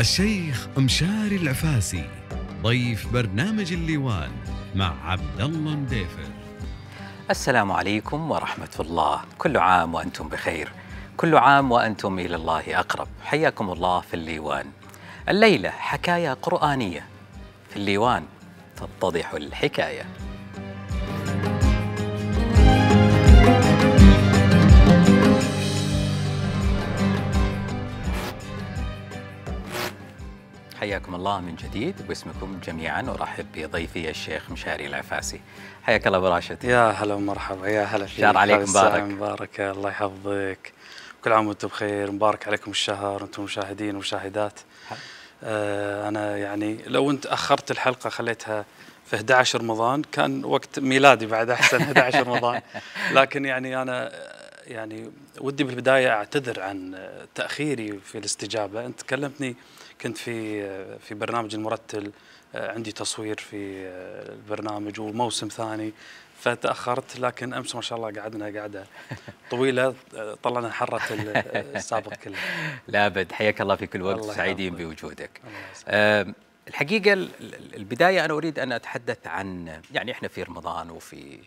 الشيخ مشاري العفاسي ضيف برنامج الليوان مع عبد الله مديفر السلام عليكم ورحمة الله كل عام وأنتم بخير كل عام وأنتم إلى الله أقرب حياكم الله في الليوان الليلة حكاية قرآنية في الليوان تتضح الحكايه حياكم الله من جديد باسمكم جميعا ورحب بضيفي الشيخ مشاري العفاسي حياك الله ابو راشد يا هلا ومرحبا يا هلا فيك شهر عليك مبارك مبارك الله يحفظك كل عام وانتم بخير مبارك عليكم الشهر انتم مشاهدين ومشاهدات آه انا يعني لو انت اخرت الحلقه خليتها في 11 رمضان كان وقت ميلادي بعد احسن 11 رمضان لكن يعني انا يعني ودي بالبدايه اعتذر عن تاخيري في الاستجابه انت كلمتني كنت في في برنامج المرتل آه، عندي تصوير في آه، البرنامج وموسم ثاني فتاخرت لكن امس ما شاء الله قعدنا قعده طويله آه، طلعنا حره السابق كله لا بد حياك الله في كل وقت سعيدين بوجودك الحقيقه البدايه انا اريد ان اتحدث عن يعني احنا في رمضان وفي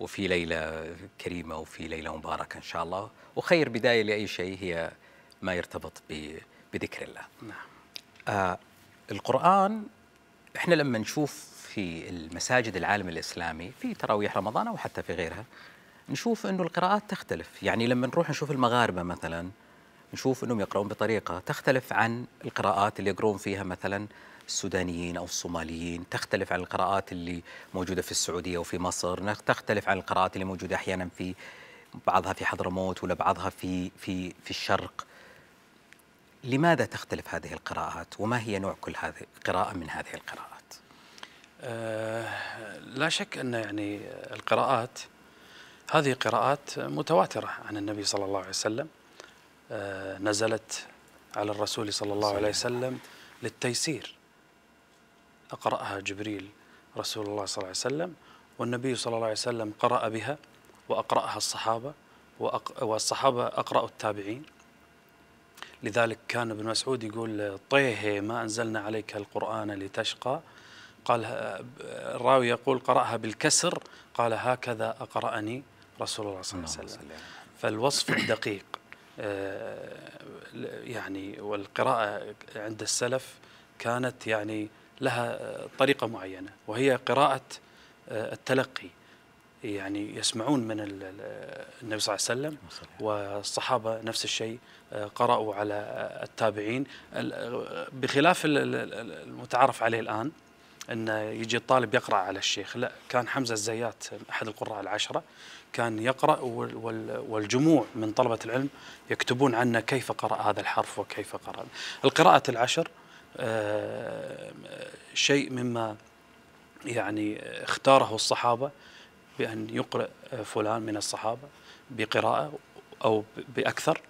وفي ليله كريمه وفي ليله مباركه ان شاء الله وخير بدايه لاي شيء هي ما يرتبط بذكر الله نعم آه، القرآن احنا لما نشوف في المساجد العالم الاسلامي في تراويح رمضان او حتى في غيرها نشوف انه القراءات تختلف، يعني لما نروح نشوف المغاربه مثلا نشوف انهم يقرؤون بطريقه تختلف عن القراءات اللي يقرؤون فيها مثلا السودانيين او الصوماليين، تختلف عن القراءات اللي موجوده في السعوديه وفي مصر، تختلف عن القراءات اللي موجوده احيانا في بعضها في حضرموت ولا بعضها في في في الشرق. لماذا تختلف هذه القراءات وما هي نوع كل هذه قراءة من هذه القراءات؟ أه لا شك أن يعني القراءات هذه قراءات متواترة عن النبي صلى الله عليه وسلم أه نزلت على الرسول صلى الله عليه وسلم للتيسير أقرأها جبريل رسول الله صلى الله عليه وسلم والنبي صلى الله عليه وسلم قرأ بها وأقرأها الصحابة والصحابة أقرأوا التابعين لذلك كان ابن مسعود يقول طيه ما أنزلنا عليك القرآن لتشقى قال الراوي يقول قرأها بالكسر قال هكذا أقرأني رسول الله صلى الله عليه وسلم فالوصف الدقيق آه، يعني والقراءة عند السلف كانت يعني لها طريقة معينة وهي قراءة آه، التلقي يعني يسمعون من النبي صلى الله عليه وسلم والصحابه نفس الشيء آه، قرأوا على التابعين آه، بخلاف المتعارف عليه الان ان يجي الطالب يقرا على الشيخ لا كان حمزه الزيات احد القراء العشره كان يقرا والجموع من طلبه العلم يكتبون عنه كيف قرا هذا الحرف وكيف قرا القراءه العشر آه، شيء مما يعني اختاره الصحابه بأن يقرأ فلان من الصحابة بقراءة أو بأكثر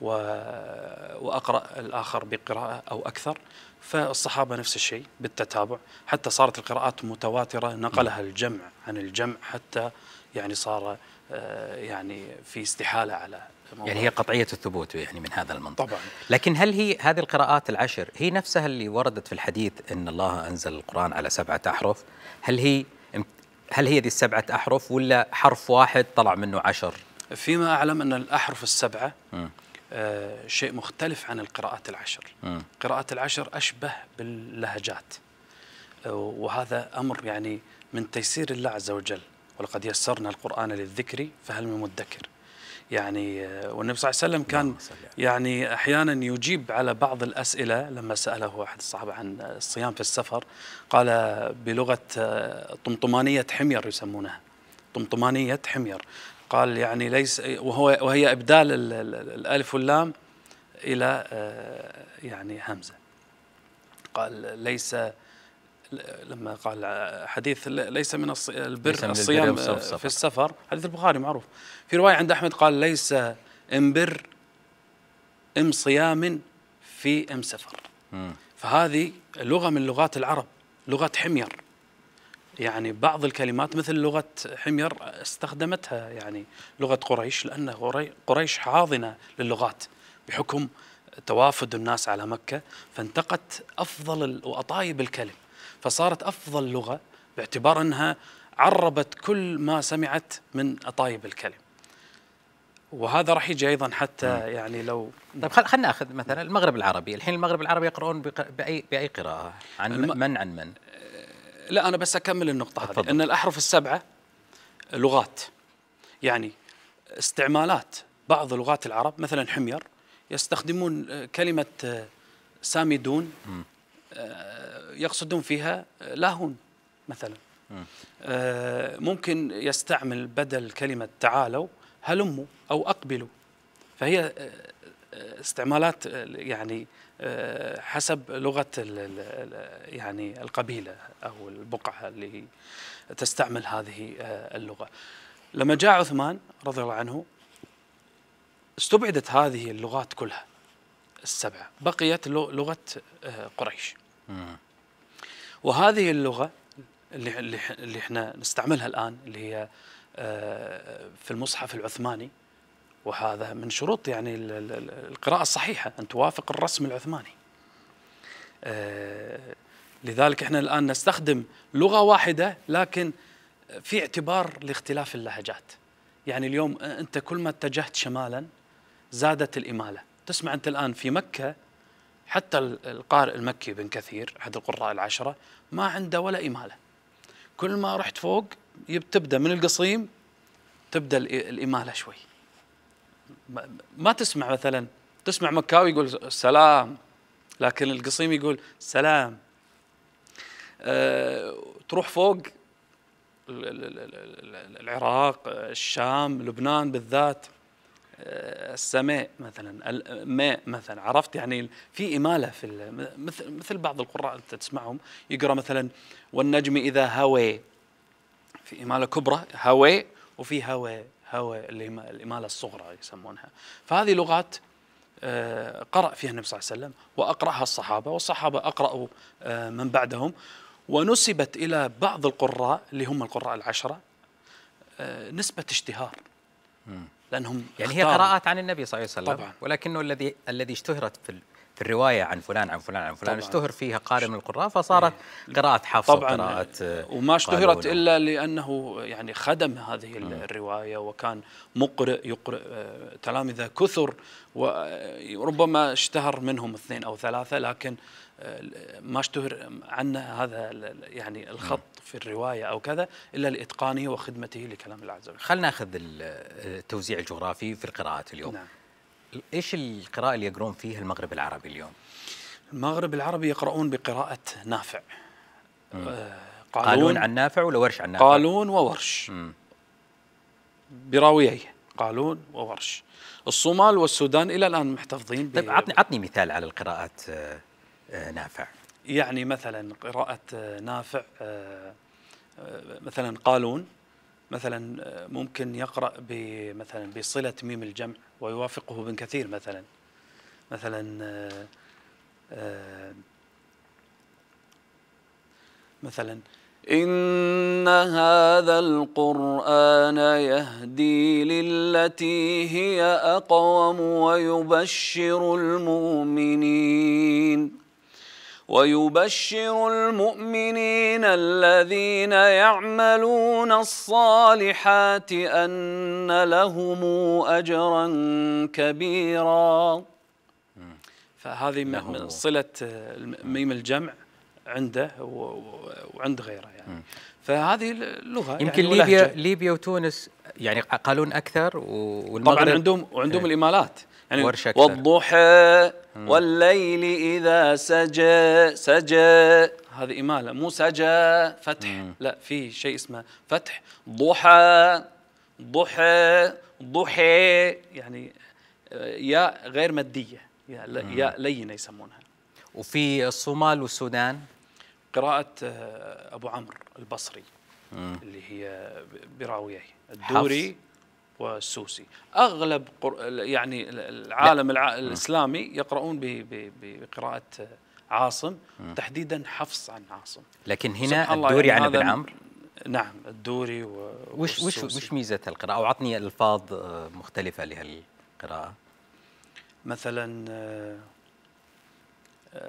وأقرأ الآخر بقراءة أو أكثر فالصحابة نفس الشيء بالتتابع حتى صارت القراءات متواترة نقلها الجمع عن الجمع حتى يعني صار آه، يعني في استحالة على يعني هي قطعية الثبوت يعني من هذا المنطق طبعا لكن هل هي هذه القراءات العشر هي نفسها اللي وردت في الحديث أن الله أنزل القرآن على سبعة أحرف هل هي هل هي ذي السبعة أحرف ولا حرف واحد طلع منه عشر فيما أعلم أن الأحرف السبعة م. آه شيء مختلف عن القراءات العشر م. قراءات العشر أشبه باللهجات آه وهذا أمر يعني من تيسير الله عز وجل ولقد يسرنا القرآن للذكر فهل من مدكر يعني آه، والنبي صلى الله عليه وسلم كان يعني احيانا يجيب على بعض الاسئله لما ساله احد الصحابه عن الصيام في السفر قال بلغه آه، طمطمانيه حمير يسمونها طمطمانيه حمير قال يعني ليس وهو وهي ابدال الالف واللام الى آه، يعني همزه قال ليس لما قال حديث ليس من البر ليس من الصيام في السفر حديث البخاري معروف في رواية عند أحمد قال ليس ام بر إم صيام في إم سفر فهذه لغة من لغات العرب لغة حمير يعني بعض الكلمات مثل لغة حمير استخدمتها يعني لغة قريش لأن قريش حاضنة للغات بحكم توافد الناس على مكة فانتقت أفضل وأطايب الكلم فصارت أفضل لغة باعتبار أنها عربت كل ما سمعت من أطايب الكلم وهذا راح يجي ايضا حتى مم. نعم. يعني لو طيب خلينا ناخذ مثلا المغرب العربي، الحين المغرب العربي يقرؤون باي باي قراءه؟ عن الم... من عن من؟ أه، لا انا بس اكمل النقطه أتفضل. هذه ان الاحرف السبعه لغات يعني استعمالات بعض لغات العرب مثلا حمير يستخدمون أه، كلمه أه، سامدون يقصدون فيها لاهون مثلا آه، ممكن يستعمل بدل كلمة تعالوا هلموا أو أقبلوا فهي آه، آه، استعمالات يعني حسب لغة يعني القبيلة أو البقعة اللي تستعمل هذه اللغة لما جاء عثمان رضي الله عنه استبعدت هذه اللغات كلها السبعة بقيت لغة قريش وهذه اللغه اللي اللي احنا نستعملها الان اللي هي آه، في المصحف العثماني وهذا من شروط يعني القراءة الصحيحة أن توافق الرسم العثماني آه، لذلك احنا الآن نستخدم لغة واحدة لكن في اعتبار لاختلاف اللهجات يعني اليوم أنت كل ما اتجهت شمالا زادت الإمالة تسمع أنت الآن في مكة حتى القارئ المكي بن كثير أحد القراء العشرة ما عنده ولا إمالة كل ما رحت فوق تبدأ من القصيم تبدأ الإمالة شوي ما تسمع مثلا تسمع مكاوي يقول سلام لكن القصيم يقول سلام أه تروح فوق العراق الشام لبنان بالذات السماء مثلا الماء مثلا عرفت يعني في اماله في مثل مثل بعض القراء انت تسمعهم يقرا مثلا والنجم اذا هوى في اماله كبرى هوى وفي هوى هوى الاماله الصغرى يسمونها فهذه لغات آه، قرأ فيها النبي صلى الله عليه وسلم وأقرأها الصحابة والصحابة أقرأوا آه، من بعدهم ونسبت إلى بعض القراء اللي هم القراء العشرة آه، نسبة اشتهار لانهم يعني هي قراءات عن النبي صلى الله عليه وسلم طبعا. ولكنه الذي الذي اشتهرت في في الروايه عن فلان عن فلان عن فلان اشتهر فيها قارئ من القراء فصارت ايه. قراءه حفص طبعا قراءه آه، وما اشتهرت الا لانه يعني خدم هذه الروايه وكان مقرئ يقرئ آه، تلامذه كثر وربما آه، اشتهر منهم اثنين او ثلاثه لكن ما اشتهر عنا هذا يعني الخط نعم. في الروايه او كذا الا لاتقانه وخدمته لكلام الله عز وجل. خلنا ناخذ التوزيع الجغرافي في القراءات اليوم. نعم. ايش القراءه اللي يقرون فيها المغرب العربي اليوم؟ المغرب العربي يقرؤون بقراءه نافع. آه قالون, قالون عن نافع ولا ورش عن نافع؟ قالون وورش. مم. براوييه قالون وورش. الصومال والسودان الى الان محتفظين طيب عطني عطني مثال على القراءات آه، نافع يعني مثلا قراءة آه، نافع آه، آه، مثلا قالون مثلا ممكن يقرأ مثلا بصلة ميم الجمع ويوافقه ابن كثير مثلا مثلا مثلا إن هذا القرآن يهدي للتي هي أقوم ويبشر المؤمنين ويبشر المؤمنين الذين يعملون الصالحات أن لهم أجرا كبيرا فهذه من صلة ميم الجمع عنده وعند غيره يعني فهذه اللغه يعني يمكن يعني ليبيا ليبيا وتونس يعني قالون اكثر والمغرب طبعا عندهم وعندهم الامالات إيه. يعني ورشة والضحى والليل إذا سجى سجى هذه إمالة مو سجى فتح مم. لا في شيء اسمه فتح ضحى ضحى ضحى يعني آه، يا غير مادية يا, يا لينة يسمونها وفي الصومال والسودان قراءة آه، أبو عمرو البصري مم. اللي هي براويه الدوري والسوسي اغلب قر... يعني العالم الع... الاسلامي يقرؤون ب... ب... بقراءه عاصم تحديدا حفص عن عاصم لكن هنا الدوري يعني عن ابن عمرو نعم الدوري و... وش وش وش ميزه القراءه او عطني الفاظ آه، مختلفه لهالقراءه مثلا آه،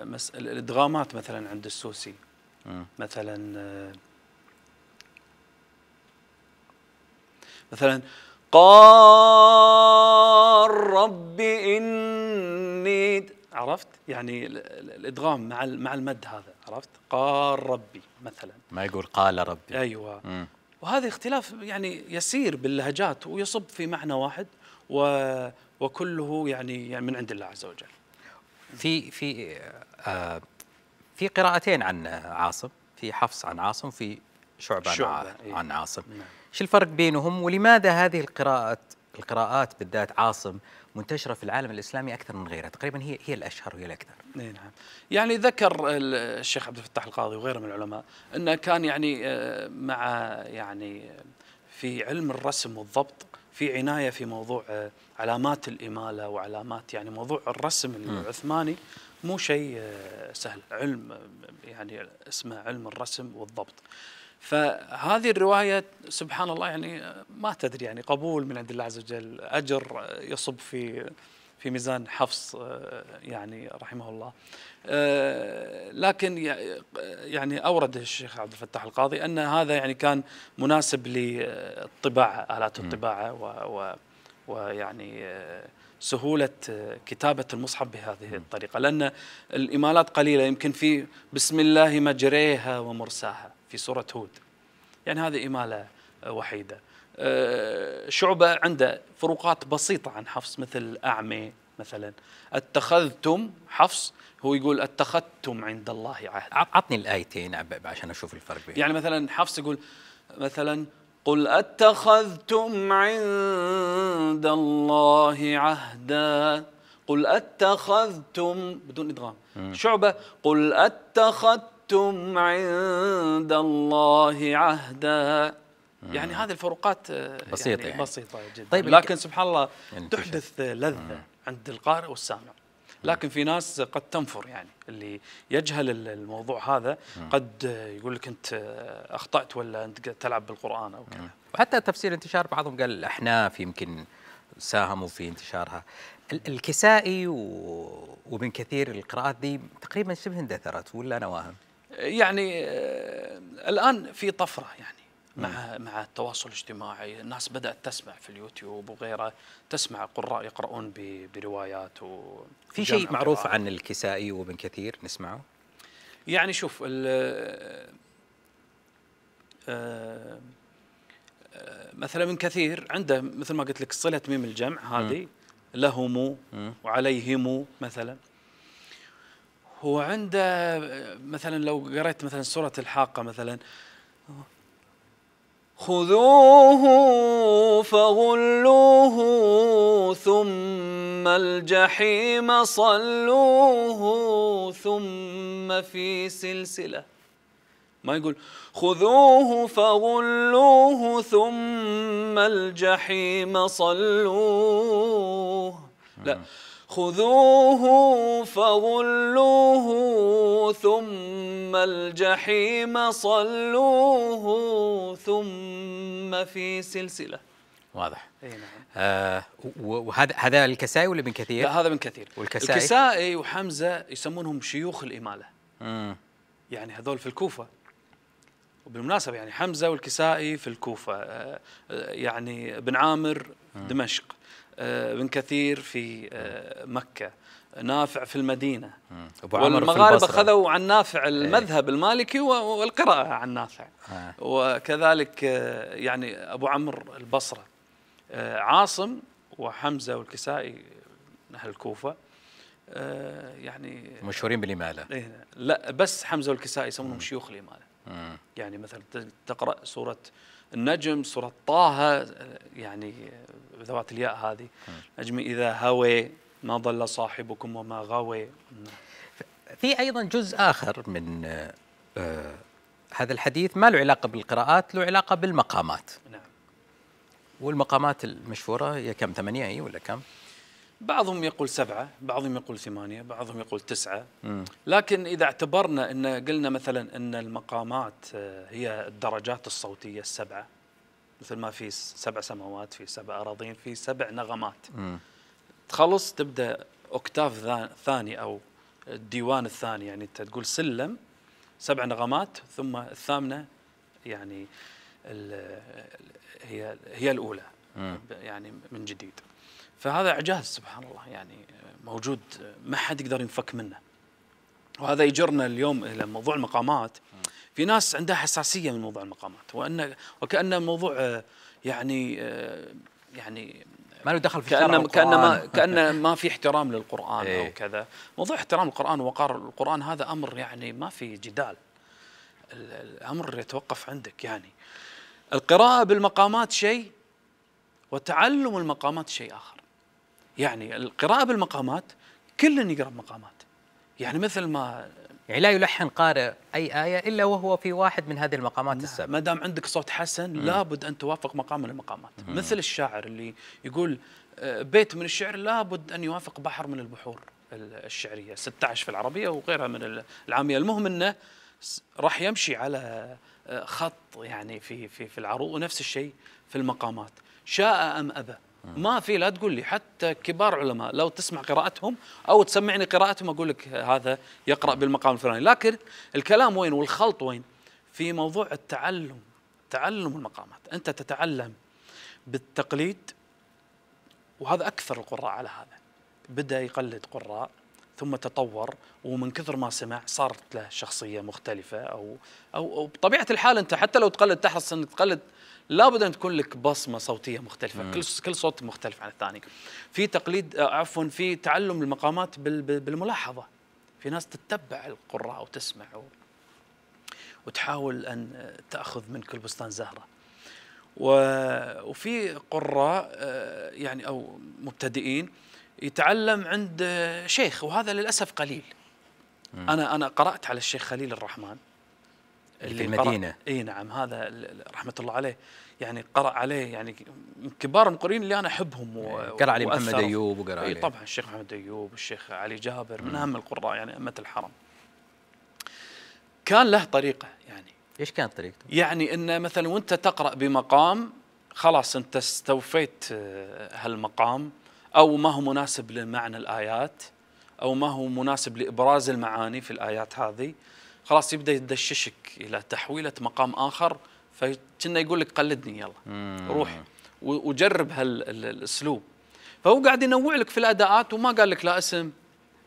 مس... الادغامات مثلا عند السوسي م. مثلا آه، مثلا قال رب إني عرفت يعني الادغام مع مع المد هذا عرفت قال ربي مثلا ما يقول قال ربي ايوه مم. وهذا اختلاف يعني يسير باللهجات ويصب في معنى واحد و وكله يعني, يعني من عند الله عز وجل في في آه، في قراءتين عن عاصم في حفص عن عاصم في شعبة, شعبة عن, إيه. عن عاصم نعم. شو الفرق بينهم ولماذا هذه القراءات القراءات بالذات عاصم منتشره في العالم الاسلامي اكثر من غيرها، تقريبا هي هي الاشهر وهي الاكثر. اي نعم. يعني ذكر الشيخ عبد الفتاح القاضي وغيره من العلماء انه كان يعني آه، مع يعني آه، في علم الرسم والضبط في عنايه في موضوع آه، علامات الاماله وعلامات يعني موضوع الرسم العثماني مو شيء سهل، علم يعني اسمه علم الرسم والضبط. فهذه الرواية سبحان الله يعني ما تدري يعني قبول من عند الله عز وجل أجر يصب في في ميزان حفص آه، يعني رحمه الله آه، لكن يعني أورد الشيخ عبد الفتاح القاضي أن هذا يعني كان مناسب للطباعة آلات الطباعة ويعني آه، سهولة كتابة المصحف بهذه الطريقة لأن الإمالات قليلة يمكن في بسم الله مجريها ومرساها في سورة هود يعني هذه إمالة آه، وحيدة آه، شعبة عنده فروقات بسيطة عن حفص مثل أعمي مثلا اتخذتم حفص هو يقول اتخذتم عند الله عهدا عطني الآيتين عشان أشوف الفرق بينهم يعني مثلا حفص يقول مثلا قل اتخذتم عند الله عهدا قل اتخذتم بدون ادغام شعبه قل اتخذتم عهدتم عند الله عهدا يعني هذه الفروقات آه، يعني بسيطة يعني, يعني بسيطة جدا طيب لكن سبحان الله يعني تحدث لذة عند القارئ والسامع لكن في ناس قد تنفر يعني اللي يجهل الموضوع هذا قد آه، يقول لك انت آه، اخطات ولا انت تلعب بالقران او كذا وحتى تفسير انتشار بعضهم قال الاحناف يمكن ساهموا في انتشارها الكسائي وابن كثير القراءات دي تقريبا شبه اندثرت ولا انا واهم يعني آه، الان في طفره يعني مع مع التواصل الاجتماعي الناس بدات تسمع في اليوتيوب وغيره تسمع قراء يقرؤون بروايات و في شيء معروف عن الكسائي وابن كثير نسمعه يعني شوف آه، آه، مثلا ابن كثير عنده مثل ما قلت لك صله ميم الجمع هذه لهم وعليهم مثلا هو عنده مثلا لو قريت مثلا سورة الحاقة مثلا خذوه فغلوه ثم الجحيم صلوه ثم في سلسلة ما يقول خذوه فغلوه ثم الجحيم صلوه لا خذوه فغلوه ثم الجحيم صلوه ثم في سلسله واضح اي نعم آه وهذا هذا الكسائي ولا ابن كثير؟ لا هذا ابن كثير والكسائي الكسائي وحمزه يسمونهم شيوخ الاماله امم يعني هذول في الكوفه وبالمناسبه يعني حمزه والكسائي في الكوفه آه, آه، يعني بن عامر مم. دمشق بن آه، كثير في آه، مكة نافع في المدينة أبو عمر والمغاربة خذوا عن نافع إيه. المذهب المالكي والقراءة عن نافع آه. وكذلك يعني أبو عمر البصرة عاصم وحمزة والكسائي أهل الكوفة يعني مشهورين بالإمالة إيه، لا بس حمزة والكسائي يسمونهم شيوخ الإمالة يعني مثلا تقرأ سورة النجم سورة طه يعني ذوات الياء هذه نجم إذا هوي ما ضل صاحبكم وما غوي في أيضا جزء آخر من آه هذا الحديث ما له علاقة بالقراءات له علاقة بالمقامات نعم والمقامات المشهورة هي كم ثمانية هي ولا كم؟ بعضهم يقول سبعة بعضهم يقول ثمانية بعضهم يقول تسعة م. لكن إذا اعتبرنا أن قلنا مثلا أن المقامات آه، هي الدرجات الصوتية السبعة مثل ما في سبع سماوات في سبع أراضين في سبع نغمات تخلص تبدأ أوكتاف ثاني أو الديوان الثاني يعني أنت تقول سلم سبع نغمات ثم الثامنة يعني هي هي الأولى يعني من جديد فهذا إعجاز سبحان الله يعني موجود ما حد يقدر ينفك منه وهذا يجرنا اليوم إلى موضوع المقامات م. في ناس عندها حساسيه من موضوع المقامات وان وكان الموضوع آه، يعني آه، يعني ما له دخل في كأن كأن ما كأن ما في احترام للقرآن أو إيه. كذا موضوع احترام القرآن وقار القرآن هذا أمر يعني ما في جدال الأمر يتوقف عندك يعني القراءة بالمقامات شيء وتعلم المقامات شيء آخر يعني القراءة بالمقامات كل يقرأ بمقامات يعني مثل ما يعني لا يلحن قارئ اي ايه الا وهو في واحد من هذه المقامات نعم. السبع ما دام عندك صوت حسن مم. لابد ان توافق مقام من المقامات مم. مثل الشاعر اللي يقول آه، بيت من الشعر لابد ان يوافق بحر من البحور الشعريه 16 في العربيه وغيرها من العاميه المهم انه راح يمشي على آه، خط يعني في في في العروق ونفس الشيء في المقامات شاء ام ابى ما في لا تقول لي حتى كبار علماء لو تسمع قراءتهم او تسمعني قراءتهم اقول لك هذا يقرا بالمقام الفلاني لكن الكلام وين والخلط وين في موضوع التعلم تعلم المقامات انت تتعلم بالتقليد وهذا اكثر القراء على هذا بدا يقلد قراء ثم تطور ومن كثر ما سمع صارت له شخصيه مختلفه او او, بطبيعه الحال انت حتى لو تقلد تحرص انك تقلد لابد ان تكون لك بصمه صوتيه مختلفه مم. كل كل صوت مختلف عن الثاني في تقليد آه، عفوا في تعلم المقامات بالملاحظه في ناس تتبع القراء وتسمع وتحاول ان تاخذ من كل بستان زهره وفي قراء آه، يعني او مبتدئين يتعلم عند آه، شيخ وهذا للاسف قليل مم. انا انا قرات على الشيخ خليل الرحمن اللي في المدينه اي نعم هذا رحمه الله عليه يعني قرا عليه يعني من كبار المقرئين اللي انا احبهم و... قرا علي محمد ايوب وقرا عليه طبعا الشيخ محمد ايوب والشيخ علي جابر من اهم القراء يعني ائمه الحرم كان له طريقه يعني ايش كانت طريقته؟ يعني انه مثلا وانت تقرا بمقام خلاص انت استوفيت آه، هالمقام او ما هو مناسب لمعنى الايات او ما هو مناسب لابراز المعاني في الايات هذه خلاص يبدا يدششك الى تحويله مقام اخر فكنا يقول لك قلدني يلا روح وجرب هالاسلوب فهو قاعد ينوع لك في الاداءات وما قال لك لا اسم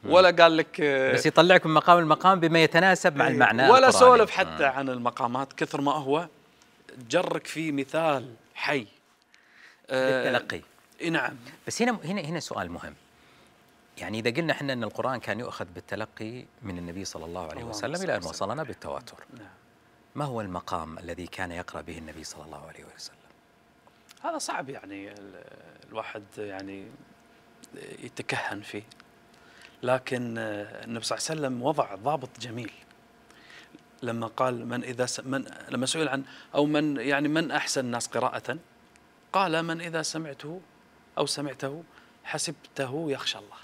ولا قال لك بس يطلعك من مقام المقام بما يتناسب مع إيه، المعنى ولا سولف حتى عن المقامات كثر ما هو جرك في مثال حي للتلقي آه نعم بس هنا هنا هنا سؤال مهم يعني إذا قلنا احنا أن القرآن كان يؤخذ بالتلقي من النبي صلى الله عليه الله وسلم إلى أن وصلنا بالتواتر نعم. ما هو المقام الذي كان يقرأ به النبي صلى الله عليه وسلم هذا صعب يعني الواحد يعني يتكهن فيه لكن النبي صلى الله عليه وسلم وضع ضابط جميل لما قال من اذا من لما سئل عن او من يعني من احسن الناس قراءة قال من اذا سمعته او سمعته حسبته يخشى الله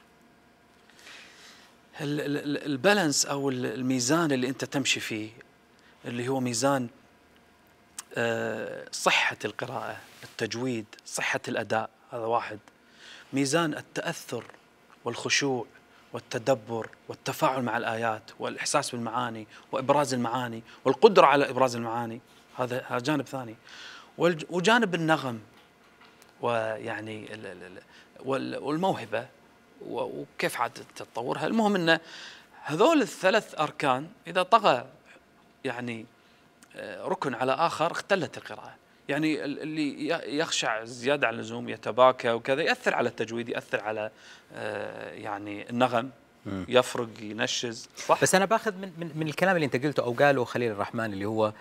البالانس او الميزان اللي انت تمشي فيه اللي هو ميزان آه، صحه القراءه التجويد صحه الاداء هذا واحد ميزان التاثر والخشوع والتدبر والتفاعل مع الايات والاحساس بالمعاني وابراز المعاني والقدره على ابراز المعاني هذا هذا جانب ثاني وجانب النغم ويعني والموهبه وكيف عاد تطورها المهم أن هذول الثلاث أركان إذا طغى يعني آه، ركن على آخر اختلت القراءة يعني اللي يخشع زيادة عن اللزوم يتباكى وكذا يأثر على التجويد يأثر على آه، يعني النغم يفرق ينشز صح؟ بس أنا باخذ من, من, من الكلام اللي أنت قلته أو قاله خليل الرحمن اللي هو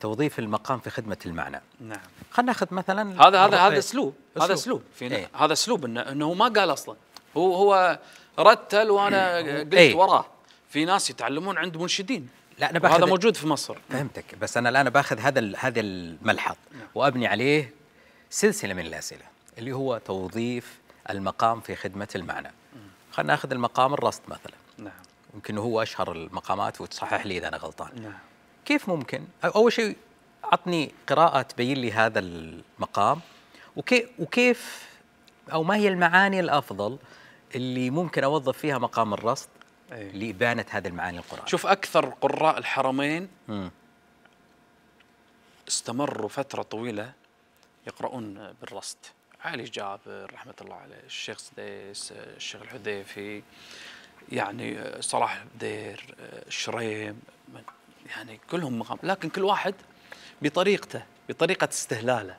توظيف المقام في خدمة المعنى نعم خلينا ناخذ مثلا هذا هذا هذا أسلوب هذا أسلوب في إيه. هذا أسلوب إنه, إنه ما قال أصلا هو هو رتل وانا أمم. قلت ايه؟ وراه في ناس يتعلمون عند منشدين لا انا باخذ هذا موجود في مصر فهمتك بس انا الان باخذ هذا هذا الملحق نعم. وابني عليه سلسله من الاسئله اللي هو توظيف المقام في خدمه المعنى أمم. خلينا ناخذ المقام الرصد مثلا نعم يمكن هو اشهر المقامات وتصحح لي اذا انا غلطان نعم كيف ممكن اول شيء عطني قراءه تبين لي هذا المقام وكيف, وكيف او ما هي المعاني الافضل اللي ممكن اوظف فيها مقام الرصد أيه. لابانه هذه المعاني القرآن شوف اكثر قراء الحرمين م. استمروا فتره طويله يقرؤون بالرصد علي جابر رحمه الله عليه الشيخ سديس الشيخ الحذيفي يعني صلاح بدير الشريم يعني كلهم مقام لكن كل واحد بطريقته بطريقه استهلاله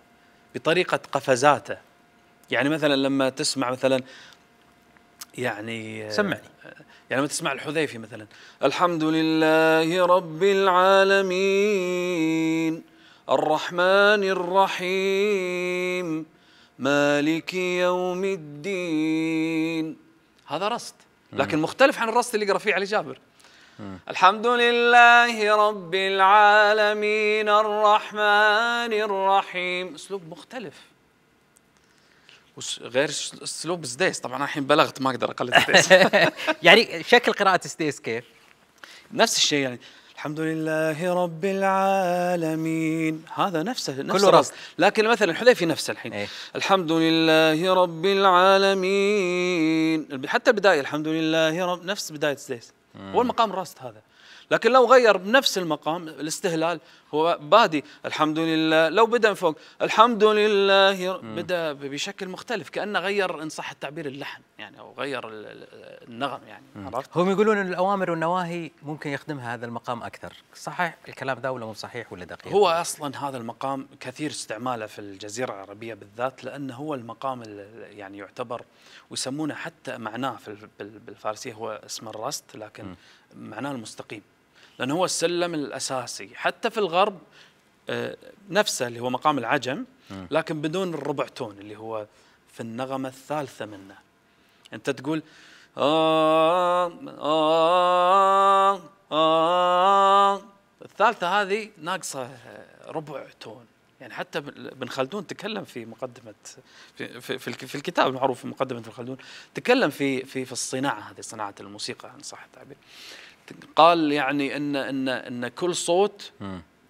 بطريقه قفزاته يعني مثلا لما تسمع مثلا يعني سمعني آه، يعني لما تسمع الحذيفي مثلا الحمد لله رب العالمين الرحمن الرحيم مالك يوم الدين هذا رصد لكن مختلف عن الرصد اللي يقرا فيه علي جابر الحمد لله رب العالمين الرحمن الرحيم اسلوب مختلف غير اسلوب ستيس طبعا انا الحين بلغت ما اقدر اقلد ستيس يعني شكل قراءه ستيس كيف؟ نفس الشيء يعني الحمد لله رب العالمين هذا نفسه نفس كله رصد لكن مثلا الحذيفي نفسه الحين ايه؟ الحمد لله رب العالمين حتى البدايه الحمد لله رب نفس بدايه سديس هو المقام الرصد هذا لكن لو غير بنفس المقام الاستهلال هو بادي الحمد لله لو بدا من فوق الحمد لله بدا بشكل مختلف كانه غير ان صح التعبير اللحن يعني او غير النغم يعني عرفت هم يقولون ان الاوامر والنواهي ممكن يخدمها هذا المقام اكثر صحيح الكلام ذا ولا مو صحيح ولا دقيق هو اصلا هذا المقام كثير استعماله في الجزيره العربيه بالذات لانه هو المقام اللي يعني يعتبر ويسمونه حتى معناه في بالفارسيه هو اسم الرست لكن معناه المستقيم لأنه هو السلم الأساسي حتى في الغرب آه، نفسه اللي هو مقام العجم لكن بدون الربع تون اللي هو في النغمة الثالثة منه أنت تقول آه، آه، الثالثة هذه ناقصة ربع تون يعني حتى ابن خلدون تكلم في مقدمة في, في, في الكتاب المعروف في مقدمة ابن خلدون تكلم في في في الصناعة هذه صناعة الموسيقى إن صح التعبير قال يعني ان ان ان كل صوت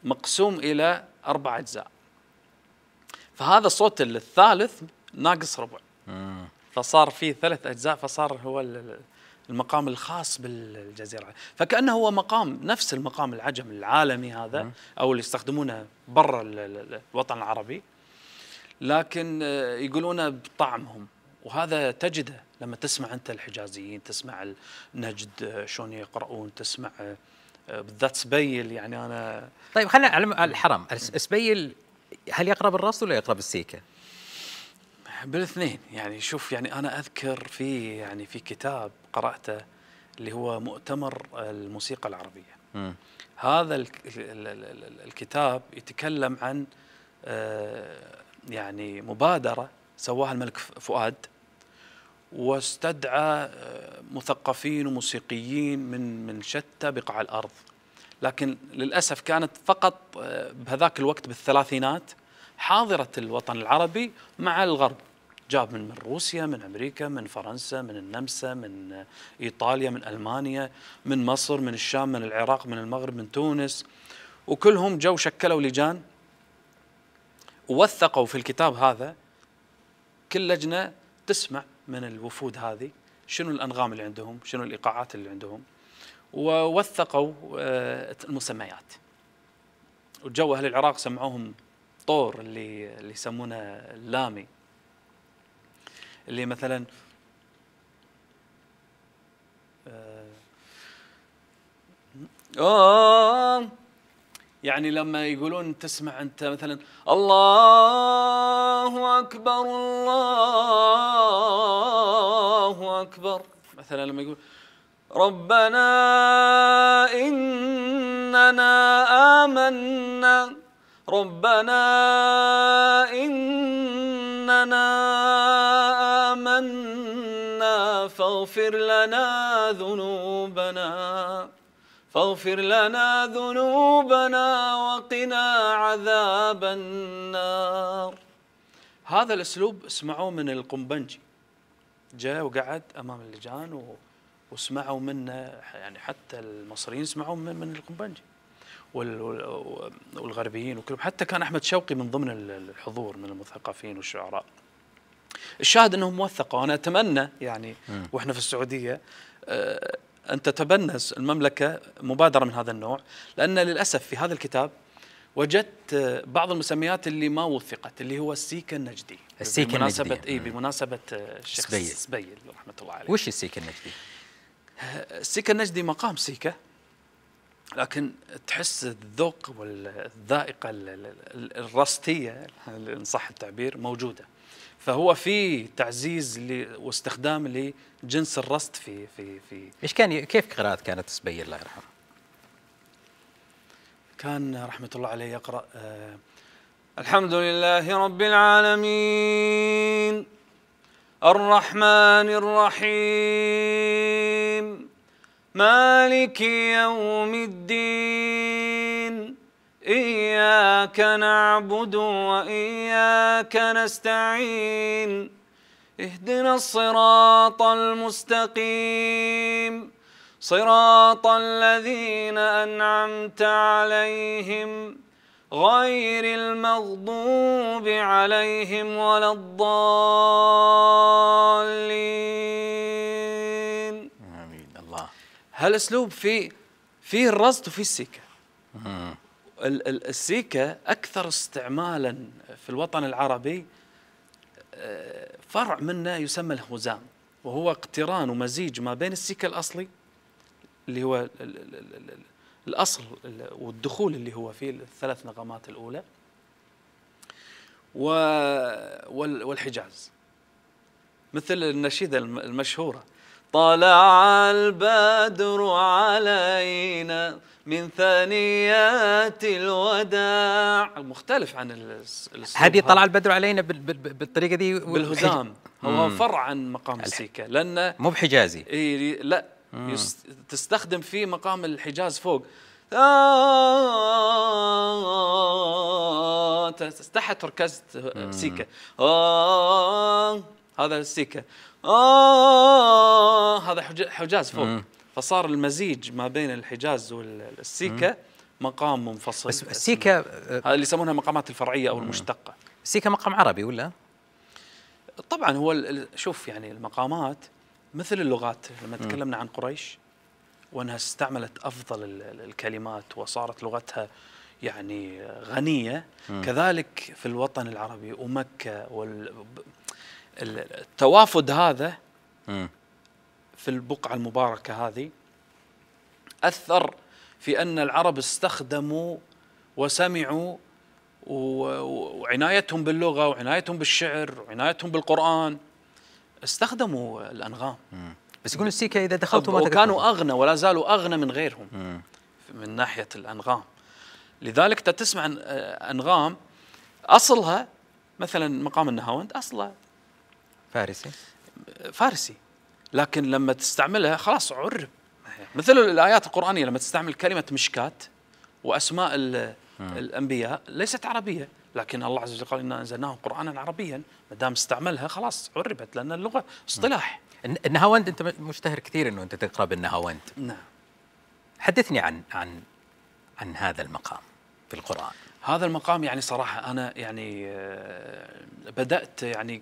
مقسوم الى اربع اجزاء فهذا الصوت الثالث ناقص ربع فصار فيه ثلاث اجزاء فصار هو المقام الخاص بالجزيره العربية. فكانه هو مقام نفس المقام العجم العالمي هذا او اللي يستخدمونه برا الوطن العربي لكن آه، يقولونه بطعمهم وهذا تجده لما تسمع انت الحجازيين تسمع النجد شلون يقرؤون تسمع آه، بالذات سبيل يعني انا طيب خلينا على الحرم سبيل هل يقرا بالراس ولا يقرا بالسيكه؟ بالاثنين يعني شوف يعني انا اذكر في يعني في كتاب قراته اللي هو مؤتمر الموسيقى العربيه م. هذا الكتاب يتكلم عن آه، يعني مبادره سواها الملك فؤاد واستدعى آه، مثقفين وموسيقيين من من شتى بقاع الارض لكن للاسف كانت فقط آه، بهذاك الوقت بالثلاثينات حاضره الوطن العربي مع الغرب جاب من من روسيا من امريكا من فرنسا من النمسا من آه، ايطاليا من المانيا من مصر من الشام من العراق من المغرب من تونس وكلهم جو شكلوا لجان ووثقوا في الكتاب هذا كل لجنه تسمع من الوفود هذه شنو الانغام اللي عندهم شنو الايقاعات اللي عندهم ووثقوا آه، المسميات وجو اهل العراق سمعوهم طور اللي اللي يسمونه اللامي اللي مثلا آه, آه، يعني لما يقولون تسمع انت مثلا الله اكبر الله اكبر مثلا لما يقول ربنا اننا امنا ربنا اننا امنا فاغفر لنا ذنوبنا فاغفر لنا ذنوبنا وقنا عذاب النار هذا الاسلوب اسمعوه من القنبنجي جاء وقعد امام اللجان و... وسمعوا منه يعني حتى المصريين سمعوا من من القنبنجي وال... والغربيين وكلهم حتى كان احمد شوقي من ضمن الحضور من المثقفين والشعراء الشاهد انهم موثقوا وأنا اتمنى يعني واحنا في السعوديه آه، أن تتبنز المملكة مبادرة من هذا النوع لأن للأسف في هذا الكتاب وجدت بعض المسميات اللي ما وثقت اللي هو السيكا النجدي السيكا بمناسبة النجدي اي نعم. بمناسبة الشيخ سبيل. سبيل رحمة الله عليه وش السيكا النجدي؟ السيكا النجدي مقام سيكا لكن تحس الذوق والذائقة الرستية إن صح التعبير موجودة فهو في تعزيز واستخدام لجنس الرصد في في في ايش كان كيف قراءات كانت سبي الله يرحمه؟ كان رحمه الله عليه يقرا آه الحمد لله رب العالمين الرحمن الرحيم مالك يوم الدين إياك نعبد وإياك نستعين اهدنا الصراط المستقيم صراط الذين أنعمت عليهم غير المغضوب عليهم ولا الضالين آمين الله هالأسلوب فيه فيه الرصد وفيه السكة السيكا اكثر استعمالا في الوطن العربي آه، فرع منه يسمى الهزام وهو اقتران ومزيج ما بين السيكا الاصلي اللي هو الاصل والدخول اللي هو فيه الثلاث نغمات الاولى والحجاز مثل النشيده المشهوره طلع البدر علينا من ثنيات الوداع مختلف عن الاسلوب هذه طلع البدر علينا بالطريقه دي بالهزام هو فرع عن مقام السيكا لان مو بحجازي اي لا تستخدم فيه مقام الحجاز فوق آه، تحت ركزت آه، سيكا آه، هذا السيكا هذا حجاز فوق فصار المزيج ما بين الحجاز والسيكا مقام منفصل بس السيكا آه، هذا اللي يسمونها مقامات الفرعيه او المشتقه السيكا مقام عربي ولا؟ طبعا هو شوف يعني المقامات مثل اللغات لما تكلمنا عن قريش وانها استعملت افضل الكلمات وصارت لغتها يعني غنيه كذلك في الوطن العربي ومكه وال التوافد هذا في البقعة المباركة هذه أثر في أن العرب استخدموا وسمعوا وعنايتهم باللغة وعنايتهم بالشعر وعنايتهم بالقرآن استخدموا الأنغام بس يقول السيكا إذا دخلتوا ما وكانوا أغنى ولا زالوا أغنى من غيرهم من ناحية الأنغام لذلك تسمع أنغام أصلها مثلا مقام النهاوند أصله فارسي فارسي لكن لما تستعملها خلاص عرب مثل الايات القرانيه لما تستعمل كلمه مشكات واسماء آه. الانبياء ليست عربيه لكن الله عز وجل قال انا انزلناه قرانا عربيا ما دام استعملها خلاص عربت لان اللغه اصطلاح النهاوند انت مشتهر كثير انه انت تقرا بالنهاوند نعم حدثني عن عن عن هذا المقام في القران هذا المقام يعني صراحه انا يعني آه، بدات يعني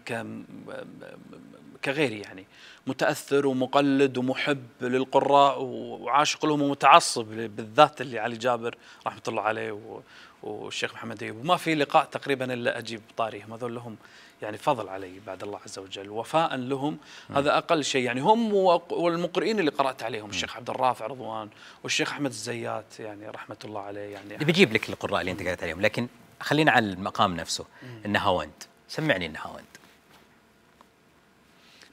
كغيري يعني متاثر ومقلد ومحب للقراء وعاشق لهم ومتعصب بالذات اللي علي جابر رحمه الله عليه والشيخ محمد ايوب وما في لقاء تقريبا الا اجيب طاريهم هذول لهم يعني فضل علي بعد الله عز وجل وفاء لهم هذا اقل شيء يعني هم والمقرئين اللي قرات عليهم الشيخ عبد الرافع رضوان والشيخ احمد الزيات يعني رحمه الله عليه يعني بجيب لك القراء اللي انت قرات عليهم لكن خلينا على المقام نفسه النهاوند سمعني النهاوند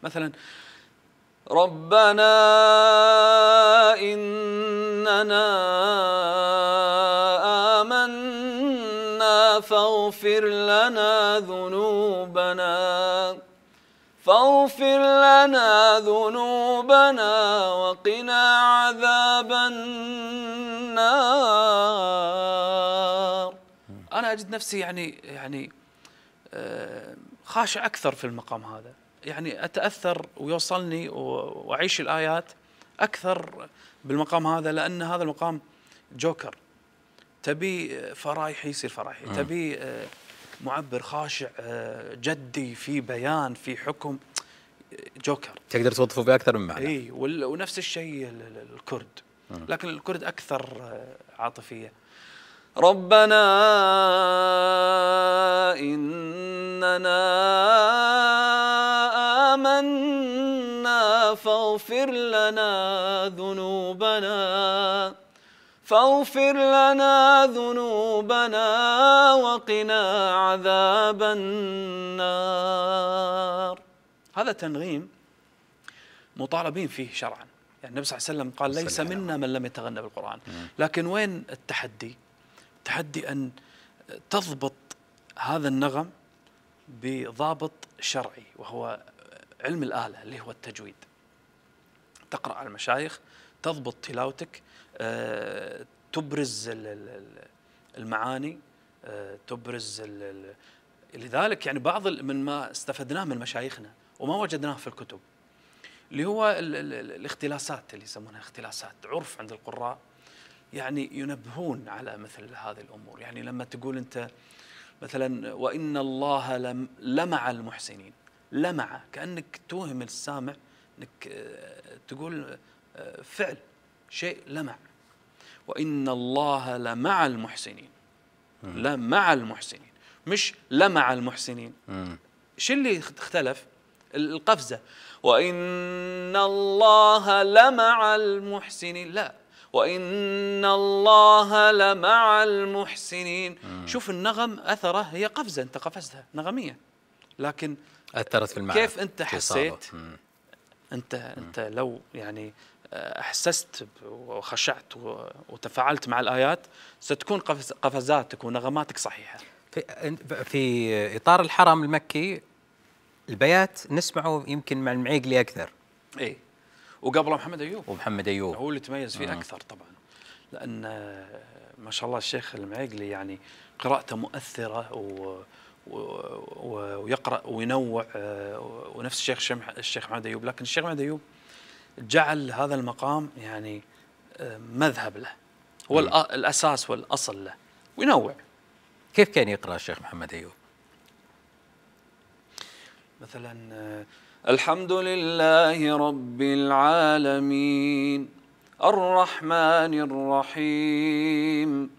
مثلا ربنا إننا آمنا فاغفر لنا ذنوبنا فاغفر لنا ذنوبنا وقنا عذاب النار أنا أجد نفسي يعني يعني آه، خاشع أكثر في المقام هذا يعني اتاثر ويوصلني واعيش الايات اكثر بالمقام هذا لان هذا المقام جوكر تبي فرايحي يصير فرايحي آه. تبي آه، معبر خاشع آه، جدي في بيان في حكم جوكر تقدر توظفه باكثر من معنى اي ونفس الشيء الكرد لكن الكرد اكثر عاطفيه ربنا إننا آمنا فاغفر لنا ذنوبنا فاغفر لنا ذنوبنا وقنا عذاب النار هذا تنغيم مطالبين فيه شرعا يعني النبي صلى الله عليه وسلم قال ليس منا من لم يتغنى بالقرآن لكن وين التحدي تحدي أن تضبط هذا النغم بضابط شرعي وهو علم الآلة اللي هو التجويد تقرأ على المشايخ تضبط تلاوتك آه، تبرز المعاني آه، تبرز لذلك يعني بعض من ما استفدناه من مشايخنا وما وجدناه في الكتب اللي هو الاختلاسات اللي يسمونها اختلاسات عرف عند القراء يعني ينبهون على مثل هذه الامور يعني لما تقول انت مثلا وان الله لمع المحسنين لمع كانك توهم السامع انك آه، تقول آه، فعل شيء لمع وان الله لمع المحسنين لمع المحسنين مش لمع المحسنين شو اللي اختلف القفزه وان الله لمع المحسنين لا وإن الله لمع المحسنين مم. شوف النغم أثره هي قفزة أنت قفزتها نغمية لكن أثرت في المعنى كيف أنت حسيت أنت, أنت لو يعني آه، احسست وخشعت وتفاعلت مع الايات ستكون قفزاتك ونغماتك صحيحه. في في اطار الحرم المكي البيات نسمعه يمكن مع المعيقلي اكثر. اي وقبله محمد ايوب ومحمد ايوب هو اللي تميز فيه آه. اكثر طبعا لان آه، ما شاء الله الشيخ المعيقلي يعني قراءته مؤثره و ويقرا وينوع آه، ونفس الشيخ شمح الشيخ محمد ايوب لكن الشيخ محمد ايوب جعل هذا المقام يعني آه، مذهب له هو الاساس والاصل له وينوع كيف كان يقرا الشيخ محمد ايوب مثلا الحمد لله رب العالمين الرحمن الرحيم